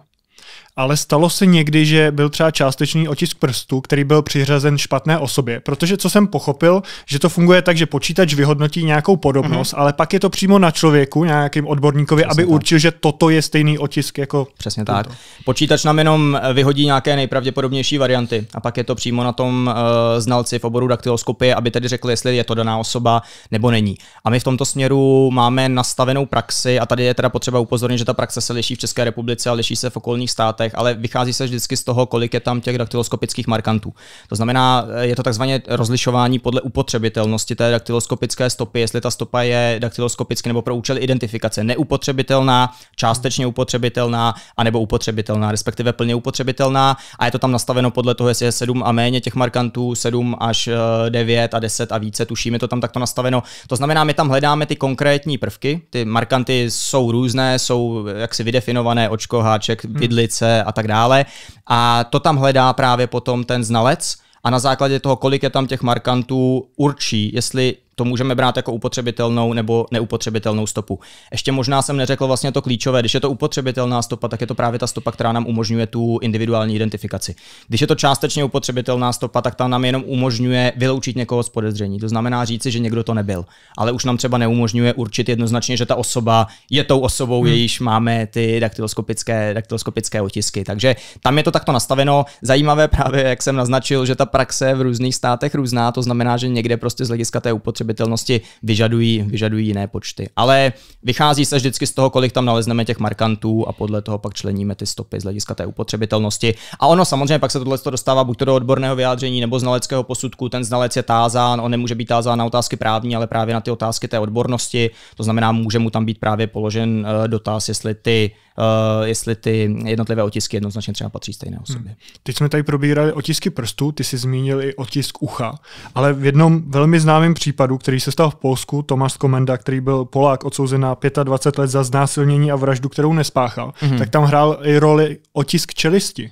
ale stalo se někdy, že byl třeba částečný otisk prstu, který byl přiřazen špatné osobě. Protože co jsem pochopil, že to funguje tak, že počítač vyhodnotí nějakou podobnost, mm-hmm. ale pak je to přímo na člověku, nějakým odborníkovi, Přesně aby tak. určil, že toto je stejný otisk jako. Přesně tuto. tak. Počítač nám jenom eh, vyhodí nějaké nejpravděpodobnější varianty a pak je to přímo na tom uh, znalci v oboru daktyloskopie, aby tedy řekli, jestli je to daná osoba nebo není. A my v tomto směru máme nastavenou praxi a tady je teda potřeba upozornit, že ta praxe se liší v České republice a liší se v okolních státech státech, ale vychází se vždycky z toho, kolik je tam těch daktyloskopických markantů. To znamená, eh, je to takzvané rozlišování podle upotřebitelnosti té daktyloskopické stopy, jestli ta stopa je daktyloskopicky nebo pro účely identifikace neupotřebitelná, částečně upotřebitelná, anebo upotřebitelná, respektive plně upotřebitelná. A je to tam nastaveno podle toho, jestli je 7 a méně těch markantů, 7 až 9 eh, a 10 a více, tuším, je to tam takto nastaveno. To znamená, my tam hledáme ty konkrétní prvky, ty markanty jsou různé, jsou jaksi vydefinované, očko, háček, vidlice, a tak dále. A to tam hledá právě potom ten znalec a na základě toho, kolik je tam těch markantů, určí, jestli to můžeme brát jako upotřebitelnou nebo neupotřebitelnou stopu. Ještě možná jsem neřekl vlastně to klíčové, když je to upotřebitelná stopa, tak je to právě ta stopa, která nám umožňuje tu individuální identifikaci. Když je to částečně upotřebitelná stopa, tak ta nám jenom umožňuje vyloučit někoho z podezření. To znamená říci, že někdo to nebyl, ale už nám třeba neumožňuje určit jednoznačně, že ta osoba je tou osobou, hmm. jejíž máme ty daktyloskopické, daktyloskopické otisky. Takže tam je to takto nastaveno. Zajímavé právě, jak jsem naznačil, že ta praxe v různých státech různá, to znamená, že někde prostě z hlediska té upotřebitelnosti spotřebitelnosti vyžadují, vyžadují jiné počty. Ale vychází se vždycky z toho, kolik tam nalezneme těch markantů a podle toho pak členíme ty stopy z hlediska té upotřebitelnosti. A ono samozřejmě pak se tohle dostává buď to do odborného vyjádření nebo znaleckého posudku. Ten znalec je tázán, on nemůže být tázán na otázky právní, ale právě na ty otázky té odbornosti. To znamená, může mu tam být právě položen eh, dotaz, jestli ty uh, jestli ty jednotlivé otisky jednoznačně třeba patří stejné hmm. osobě. Hmm. Teď jsme tady probírali otisky prstů, ty jsi zmínil i otisk ucha, ale v jednom velmi známém případu, který se stal v Polsku, Tomáš Komenda, který byl Polák odsouzen na 25 let za znásilnění a vraždu, kterou nespáchal, hmm. tak tam hrál i roli otisk čelisti.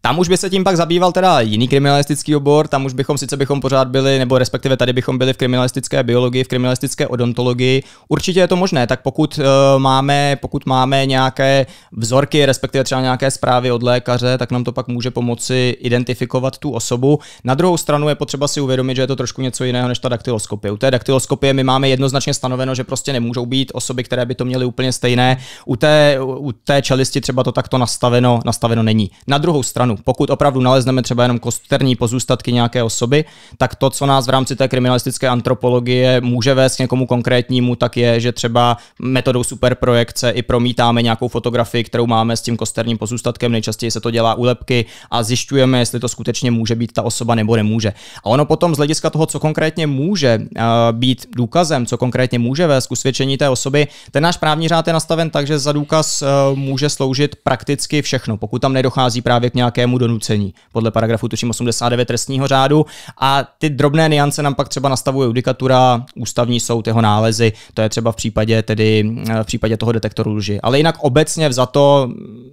Tam už by se tím pak zabýval teda jiný kriminalistický obor, tam už bychom sice bychom pořád byli, nebo respektive tady bychom byli v kriminalistické biologii, v kriminalistické odontologii. Určitě je to možné, tak pokud uh, máme, pokud máme nějaké vzorky, respektive třeba nějaké zprávy od lékaře, tak nám to pak může pomoci identifikovat tu osobu. Na druhou stranu je potřeba si uvědomit, že je to trošku něco jiného než ta daktyloskopie. U té daktyloskopie my máme jednoznačně stanoveno, že prostě nemůžou být osoby, které by to měly úplně stejné. U té, u té čelisti třeba to takto nastaveno, nastaveno není. Na druhou stranu ochranu. Pokud opravdu nalezneme třeba jenom kosterní pozůstatky nějaké osoby, tak to, co nás v rámci té kriminalistické antropologie může vést k někomu konkrétnímu, tak je, že třeba metodou superprojekce i promítáme nějakou fotografii, kterou máme s tím kosterním pozůstatkem, nejčastěji se to dělá úlepky a zjišťujeme, jestli to skutečně může být ta osoba nebo nemůže. A ono potom z hlediska toho, co konkrétně může eh, být důkazem, co konkrétně může vést k usvědčení té osoby, ten náš právní řád je nastaven tak, že za důkaz eh, může sloužit prakticky všechno, pokud tam nedochází právě k nějaké nějakému donucení podle paragrafu tuším 89 trestního řádu a ty drobné niance nám pak třeba nastavuje judikatura, ústavní soud, jeho nálezy, to je třeba v případě tedy eh, v případě toho detektoru lži. Ale jinak obecně za to,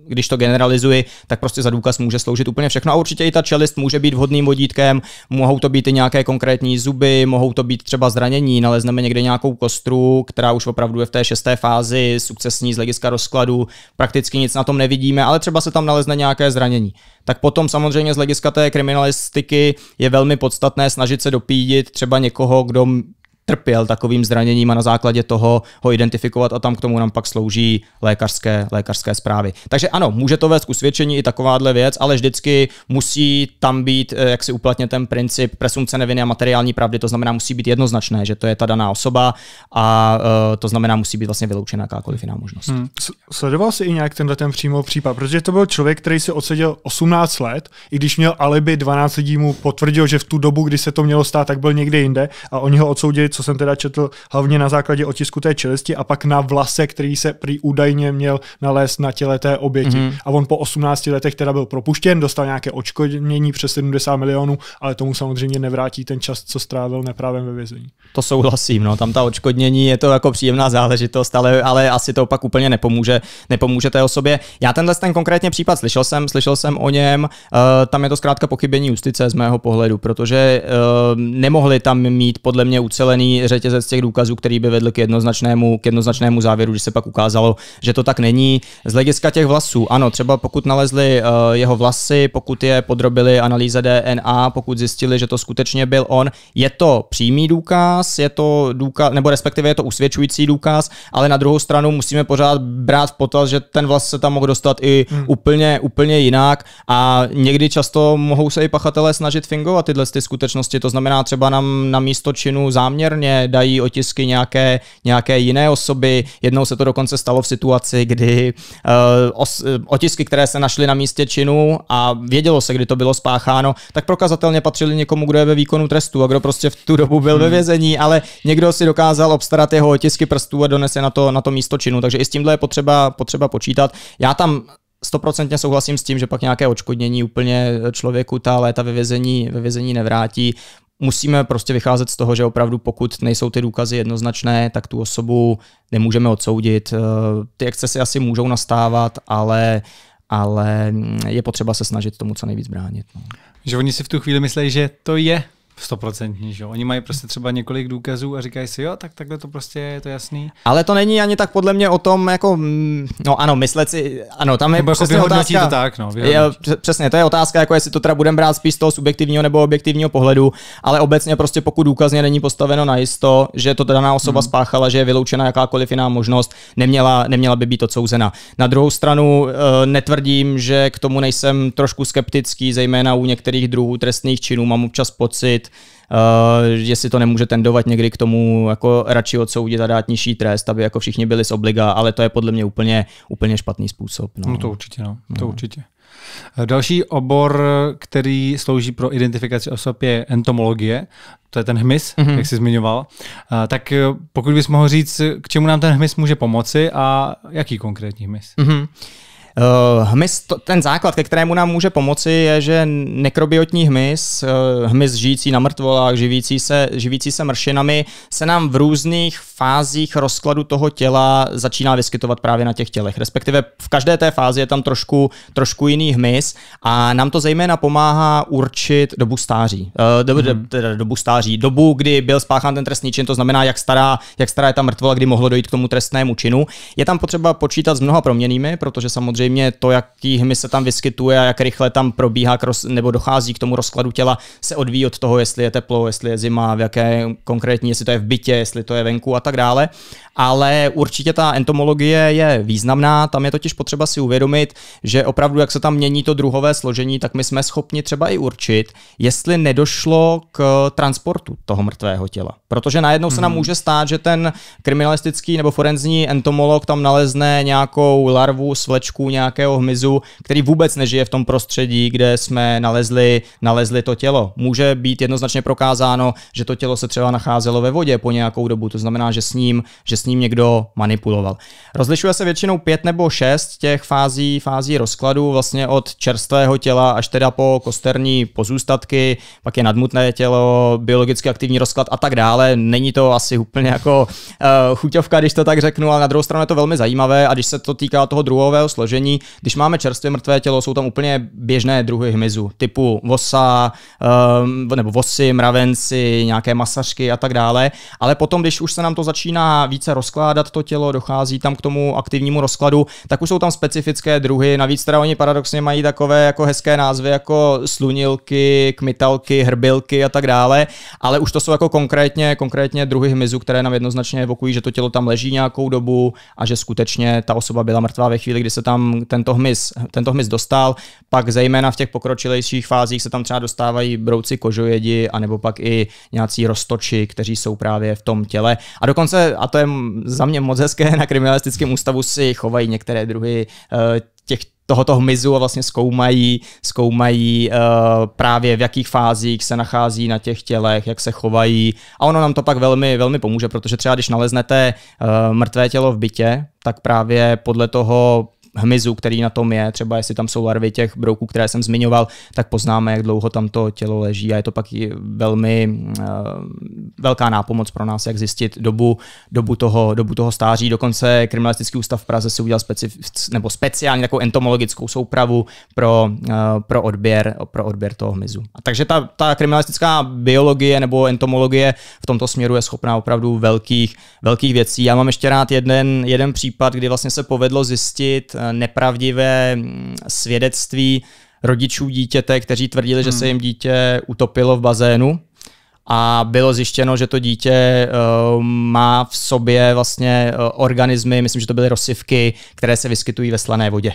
když to generalizuji, tak prostě za důkaz může sloužit úplně všechno a určitě i ta čelist může být vhodným vodítkem, mohou to být i nějaké konkrétní zuby, mohou to být třeba zranění, nalezneme někde nějakou kostru, která už opravdu je v té šesté fázi sukcesní z hlediska rozkladu, prakticky nic na tom nevidíme, ale třeba se tam nalezne nějaké zranění tak potom samozřejmě z hlediska té kriminalistiky je velmi podstatné snažit se dopídit třeba někoho, kdo trpěl takovým zraněním a na základě toho ho identifikovat a tam k tomu nám pak slouží lékařské, lékařské zprávy. Takže ano, může to vést k usvědčení i takováhle věc, ale vždycky musí tam být, eh, jak si uplatně ten princip presumce neviny a materiální pravdy, to znamená, musí být jednoznačné, že to je ta daná osoba a uh, to znamená, musí být vlastně vyloučena jakákoliv jiná možnost. Hmm. Sledoval jsi i nějak tenhle ten přímo případ, protože to byl člověk, který se odseděl 18 let, i když měl alibi 12 lidí mu potvrdil, že v tu dobu, kdy se to mělo stát, tak byl někde jinde a oni ho odsoudili co jsem teda četl hlavně na základě otisku té čelisti a pak na vlase, který se prý údajně měl nalézt na těle té oběti. Mm-hmm. A on po 18 letech teda byl propuštěn, dostal nějaké očkodnění přes 70 milionů, ale tomu samozřejmě nevrátí ten čas, co strávil neprávem ve vězení. To souhlasím, no, tam ta očkodnění je to jako příjemná záležitost, ale, ale asi to pak úplně nepomůže, nepomůže té osobě. Já tenhle ten konkrétně případ slyšel jsem, slyšel jsem o něm, uh, tam je to zkrátka pochybení justice z mého pohledu, protože uh, nemohli tam mít podle mě ucelený žádný řetězec těch důkazů, který by vedl k jednoznačnému, k jednoznačnému závěru, že se pak ukázalo, že to tak není. Z hlediska těch vlasů, ano, třeba pokud nalezli uh, jeho vlasy, pokud je podrobili analýze DNA, pokud zjistili, že to skutečně byl on, je to přímý důkaz, je to důkaz, nebo respektive je to usvědčující důkaz, ale na druhou stranu musíme pořád brát v potaz, že ten vlas se tam mohl dostat i hmm. úplně, úplně jinak a někdy často mohou se i pachatelé snažit fingovat tyhle ty skutečnosti, to znamená třeba nám na místo činu záměr externě, dají otisky nějaké, nějaké jiné osoby. Jednou se to dokonce stalo v situaci, kdy uh, os, eh, otisky, které se našly na místě činu a vědělo se, kdy to bylo spácháno, tak prokazatelně patřili někomu, kdo je ve výkonu trestu a kdo prostě v tu dobu byl hmm. ve vězení, ale někdo si dokázal obstarat jeho otisky prstů a donese na to, na to místo činu. Takže i s tímhle je potřeba, potřeba počítat. Já tam stoprocentně souhlasím s tím, že pak nějaké očkodnění úplně člověku ta léta ve vězení, ve vězení nevrátí musíme prostě vycházet z toho, že opravdu pokud nejsou ty důkazy jednoznačné, tak tu osobu nemůžeme odsoudit. Eh, ty excesy asi můžou nastávat, ale ale je potřeba se snažit tomu co nejvíc bránit. No. Že oni si v tu chvíli myslí, že to je Stoprocentní, že Oni mají prostě třeba několik důkazů a říkají si, jo, tak takhle to prostě je to jasný. Ale to není ani tak podle mě o tom, jako, mm, no ano, myslet si, ano, tam je Nebo jako přesně jako otázka. to tak, no. Je, přesně, to je otázka, jako jestli to teda budeme brát spíš z toho subjektivního nebo objektivního pohledu, ale obecně prostě pokud důkazně není postaveno na jisto, že to daná osoba hmm. spáchala, že je vyloučena jakákoliv jiná možnost, neměla, neměla by být odsouzena. Na druhou stranu eh, netvrdím, že k tomu nejsem trošku skeptický, zejména u některých druhů trestných činů. Mám občas pocit, řešit, uh, jestli to nemůže tendovat někdy k tomu jako radši odsoudit a dát nižší trest, aby jako všichni byli z obliga, ale to je podle mě úplně, úplně špatný způsob. No, no to určitě, no. no. to mhm. určitě. Eh, další obor, který slouží pro identifikaci osob, je entomologie. To je ten hmyz, mm-hmm. jak jsi zmiňoval. Eh, tak pokud bys mohl říct, k čemu nám ten hmyz může pomoci a jaký konkrétní hmyz? Mm-hmm. Eh, hmyz, ten základ, ke kterému nám může pomoci, je, že nekrobiotní hmyz, eh, hmyz žijící na mrtvolách, živící se, živící se mršinami, se nám v různých fázích rozkladu toho těla začíná vyskytovat právě na těch tělech. Respektive v každé té fázi je tam trošku, trošku jiný hmyz a nám to zejména pomáhá určit dobu stáří. Eh, dobu, hmm. teda dobu stáří, dobu, kdy byl spáchán ten trestný čin, to znamená, jak stará, jak stará je ta mrtvola, kdy mohlo dojít k tomu trestnému činu. Je tam potřeba počítat s mnoha proměnými, protože samozřejmě samozřejmě to, jaký hmyz se tam vyskytuje a jak rychle tam probíhá nebo dochází k tomu rozkladu těla, se odvíjí od toho, jestli je teplo, jestli je zima, v jaké konkrétní, jestli to je v bytě, jestli to je venku a tak dále. Ale určitě ta entomologie je významná, tam je totiž potřeba si uvědomit, že opravdu, jak se tam mění to druhové složení, tak my jsme schopni třeba i určit, jestli nedošlo k transportu toho mrtvého těla. Protože najednou se nám hmm. může stát, že ten kriminalistický nebo forenzní entomolog tam nalezne nějakou larvu, svlečku, nějakého hmyzu, který vůbec nežije v tom prostředí, kde jsme nalezli, nalezli to tělo. Může být jednoznačně prokázáno, že to tělo se třeba nacházelo ve vodě po nějakou dobu, to znamená, že s ním, že s ním někdo manipuloval. Rozlišuje se většinou pět nebo šest těch fází, fází rozkladu, vlastně od čerstvého těla až teda po kosterní pozůstatky, pak je nadmutné tělo, biologicky aktivní rozklad a tak dále. Není to asi úplně jako uh, chuťovka, když to tak řeknu, ale na druhou stranu je to velmi zajímavé a když se to týká toho druhového složení, ošetření. Když máme čerstvě mrtvé tělo, jsou tam úplně běžné druhy hmyzu, typu vosa, ehm, nebo vosy, mravenci, nějaké masařky a tak dále. Ale potom, když už se nám to začíná více rozkládat, to tělo, dochází tam k tomu aktivnímu rozkladu, tak už jsou tam specifické druhy. Navíc teda oni paradoxně mají takové jako hezké názvy jako slunilky, kmitalky, hrbilky a tak dále, ale už to jsou jako konkrétně, konkrétně druhy hmyzu, které nám jednoznačně evokují, že to tělo tam leží nějakou dobu a že skutečně ta osoba byla mrtvá ve chvíli, kdy se tam tento hmyz, tento hmyz dostal. Pak zejména v těch pokročilejších fázích se tam třeba dostávají brouci kožojedi, anebo pak i nějací roztoči, kteří jsou právě v tom těle. A dokonce, a to je za mě moc hezké, na kriminalistickém ústavu si chovají některé druhy eh, těch tohoto hmyzu a vlastně zkoumají, zkoumají uh, právě v jakých fázích se nachází na těch tělech, jak se chovají a ono nám to pak velmi, velmi pomůže, protože třeba když naleznete uh, mrtvé tělo v bytě, tak právě podle toho hmyzu, který na tom je, třeba jestli tam jsou larvy těch brouků, které jsem zmiňoval, tak poznáme, jak dlouho tam to tělo leží a je to pak i velmi uh, velká nápomoc pro nás, jak zjistit dobu, dobu, toho, dobu toho stáří. Dokonce Kriminalistický ústav v Praze si udělal specif- nebo speciální takovou entomologickou soupravu pro, uh, pro, odběr, pro odběr toho hmyzu. A takže ta, ta kriminalistická biologie nebo entomologie v tomto směru je schopná opravdu velkých, velkých věcí. Já mám ještě rád jeden, jeden případ, kdy vlastně se povedlo zjistit, nepravdivé mm, svědectví rodičů dítěte, kteří tvrdili, že hmm. se jim dítě utopilo v bazénu a bylo zjištěno, že to dítě uh, má v sobě vlastně uh, organismy, myslím, že to byly rozsivky, které se vyskytují ve slané vodě.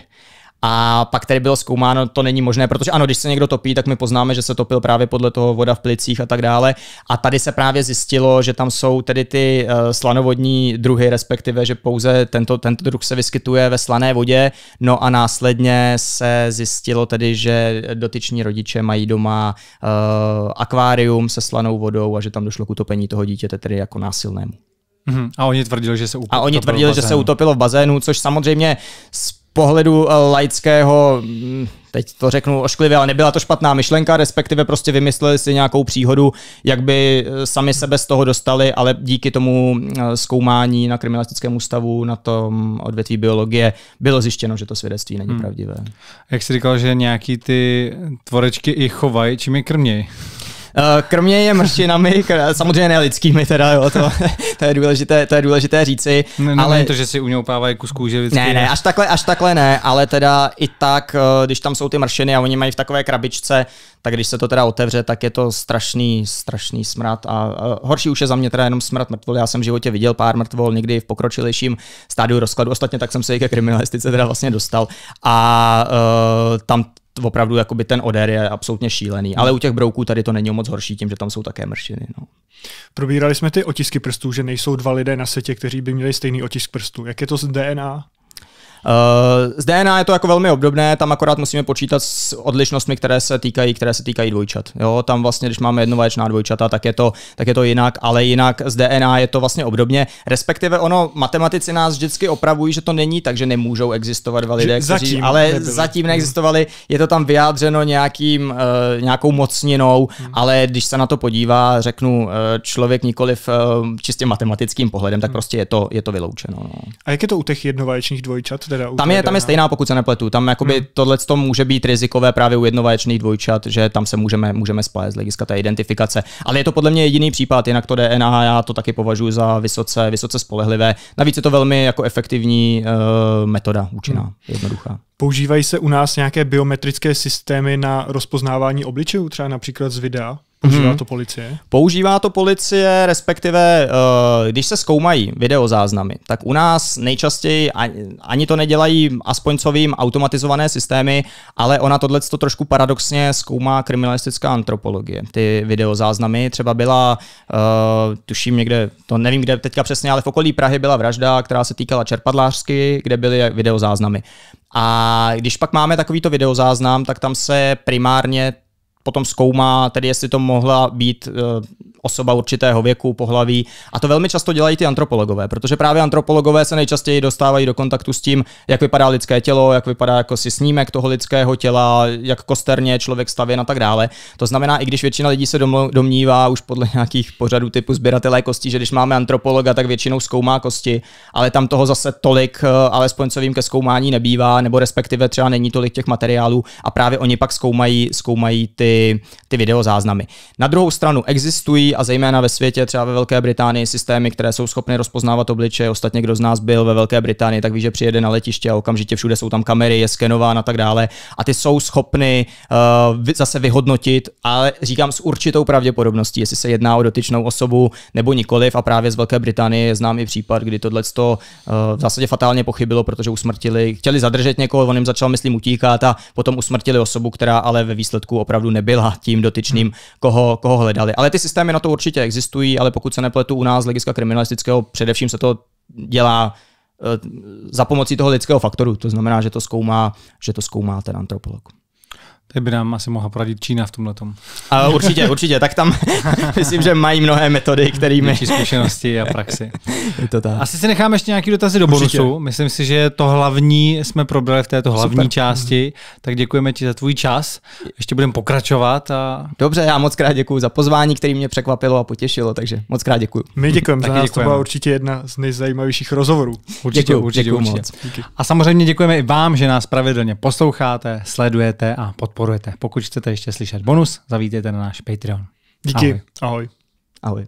A pak tady bylo zkoumáno, to není možné, protože ano, když se někdo topí, tak my poznáme, že se topil právě podle toho voda v plicích a tak dále. A tady se právě zjistilo, že tam jsou tedy ty eh, slanovodní druhy, respektive, že pouze tento, tento druh se vyskytuje ve slané vodě. No a následně se zjistilo tedy, že dotyční rodiče mají doma uh, akvárium se slanou vodou a že tam došlo k utopení toho dítěte tedy jako násilnému. Mhm. A oni tvrdili, že se utopilo A oni tvrdili, že se utopilo v bazénu, což samozřejmě z pohledu eh, laického, mm, teď to řeknu ošklivě, ale nebyla to špatná myšlenka, respektive prostě vymysleli si nějakou příhodu, jak by eh, sami sebe z toho dostali, ale díky tomu eh, zkoumání na kriminalistickém ústavu na tom odvětví biologie bylo zjištěno, že to svědectví není hmm. pravdivé. Jak jsi říkal, že nějaký ty tvorečky i chovají, čím je krmějí? Eh, kromě je mrštinami, samozřejmě ne lidskými teda, jo, to, to, je důležité, to je důležité říci. Ne, ne, ale ne to, že si u pávají kus kůže vždycky. Ne, ne, až takhle, až takhle ne, ale teda i tak, eh, když tam jsou ty mršiny a oni mají v takové krabičce, tak když se to teda otevře, tak je to strašný, strašný smrad a, a eh, horší už je za mě teda jenom smrad mrtvol. Já jsem v životě viděl pár mrtvol někdy v pokročilejším stádiu rozkladu, ostatně tak jsem se i ke kriminalistice teda vlastně dostal a uh, tam opravdu jakoby ten odér je absolutně šílený. Ale u těch brouků tady to není moc horší tím, že tam jsou také mršiny. No. Probírali jsme ty otisky prstů, že nejsou dva lidé na světě, kteří by měli stejný otisk prstů. Jak je to s DNA? Eh, z DNA je to jako velmi obdobné, tam akorát musíme počítat s odlišnostmi, které se týkají, které se týkají dvojčat. Jo, tam vlastně, když máme jednovaječná dvojčata, tak je, to, tak je to jinak, ale jinak z DNA je to vlastně obdobně. Respektive ono, matematici nás vždycky opravují, že to není takže nemůžou existovat dva lidé, kteří, zatím ale nebyli. zatím hmm. neexistovali. Je to tam vyjádřeno nějakým, eh, nějakou mocninou, hmm. ale když se na to podívá, řeknu eh, člověk nikoliv v čistě matematickým pohledem, tak hmm. prostě je to, je to vyloučeno. No. A jak je to u těch jednovaječných dvojčat? teda. Tam je, tam je stejná, pokud se nepletu. Tam jakoby hmm. tohle to může být rizikové právě u jednovaječných dvojčat, že tam se můžeme, můžeme spájet z hlediska té identifikace. Ale je to podle mě jediný případ, jinak to DNA já to taky považuji za vysoce, vysoce spolehlivé. Navíc je to velmi jako efektivní uh, metoda, účinná, hmm. jednoduchá. Používají se u nás nějaké biometrické systémy na rozpoznávání obličejů, třeba například z videa? Používá mhm. to policie? Používá to policie, respektive eh, když se zkoumají videozáznamy, tak u nás nejčastěji ani to nedělají, aspoň co vím, automatizované systémy, ale ona tohle to trošku paradoxně zkoumá kriminalistická antropologie. Ty videozáznamy třeba byla, eh, tuším někde, to nevím kde teďka přesně, ale v okolí Prahy byla vražda, která se týkala čerpadlářsky, kde byly videozáznamy. A když pak máme takovýto videozáznam, tak tam se primárně potom zkoumá, tedy jestli to mohla být eh, osoba určitého věku, pohlaví. A to velmi často dělají ty antropologové, protože právě antropologové se nejčastěji dostávají do kontaktu s tím, jak vypadá lidské tělo, jak vypadá jako si snímek toho lidského těla, jak kosterně člověk stavěn a tak dále. To znamená, i když většina lidí se domnívá už podle nějakých pořadů typu sběratelé kosti, že když máme antropologa, tak většinou zkoumá kosti, ale tam toho zase tolik, eh, alespoň co vím, ke zkoumání nebývá, nebo respektive třeba není tolik těch materiálů a právě oni pak zkoumají, zkoumají ty, ty videozáznamy. Na druhou stranu existují a zejména ve světě, třeba ve Velké Británii, systémy, které jsou schopny rozpoznávat obličeje. Ostatně, kdo z nás byl ve Velké Británii, tak ví, že přijede na letiště a okamžitě všude jsou tam kamery, je skenován a tak dále. A ty jsou schopny uh, zase vyhodnotit, ale říkám s určitou pravděpodobností, jestli se jedná o dotyčnou osobu nebo nikoliv. A právě z Velké Británie je známý případ, kdy tohle uh, v zásadě fatálně pochybilo, protože usmrtili, chtěli zadržet někoho, on jim začal, myslím, utíkat a potom usmrtili osobu, která ale ve výsledku opravdu nebyla tím dotyčným, hmm. koho, koho hledali. Ale ty systémy na to určitě existují, ale pokud se nepletu u nás hlediska kriminalistického, především se to dělá eh, za pomocí toho lidského faktoru. To znamená, že to zkoumá, že to zkoumá ten antropolog. Teď by nám asi mohla poradit Čína v tomhle tom. Určitě, určitě. Tak tam myslím, že mají mnohé metody, kterými... Větší zkušenosti a praxi. Je to tak. Asi si necháme ještě nějaký dotazy do určitě. Myslím si, že to hlavní jsme probrali v této hlavní Super. části. Mhm. Tak děkujeme ti za tvůj čas. Ještě budeme pokračovat. A... Dobře, já moc krát děkuji za pozvání, které mě překvapilo a potěšilo, takže moc krát děkuji. My děkujeme za nás. To byla určitě jedna z nejzajímavějších rozhovorů. Určitě, děkuju, určitě, děkuju určitě. Moc. Díky. A samozřejmě děkujeme i vám, že nás pravidelně posloucháte, sledujete a podporujete podporujete. Pokud chcete ještě slyšet bonus, zavítejte na náš Patreon. Díky. Ahoj. Ahoj. Ahoj.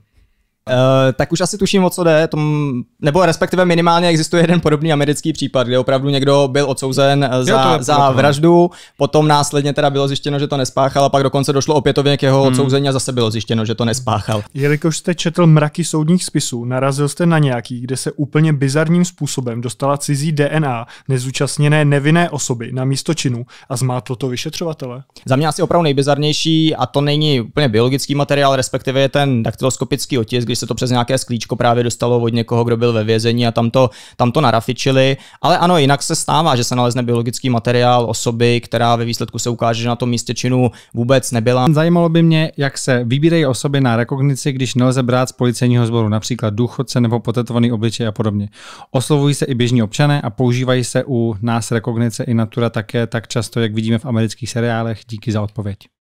Eh, tak už asi tuším, o co jde. Tom, nebo respektive minimálně existuje jeden podobný americký případ, kde opravdu někdo byl odsouzen eh, za, jo, je, za vraždu, potom následně teda bylo zjištěno, že to nespáchal a pak dokonce došlo opětovně k jeho hmm. odsouzení a zase bylo zjištěno, že to nespáchal. Jelikož jste četl mraky soudních spisů, narazil jste na nějaký, kde se úplně bizarním způsobem dostala cizí DNA nezúčastněné nevinné osoby na místo činu a zmátlo to vyšetřovatele. Za mě asi opravdu nejbizarnější, a to není úplně biologický materiál, respektive je ten daktyloskopický otisk, když se to přes nějaké sklíčko právě dostalo od někoho, kdo byl ve vězení a tam to, tam to narafičili. Ale ano, jinak se stává, že se nalezne biologický materiál osoby, která ve výsledku se ukáže, že na tom místě činu vůbec nebyla. Zajímalo by mě, jak se vybírají osoby na rekognici, když nelze brát z policejního sboru, například důchodce nebo potetovaný obličej a podobně. Oslovují se i běžní občané a používají se u nás rekognice i natura také tak často, jak vidíme v amerických seriálech. Díky za odpověď.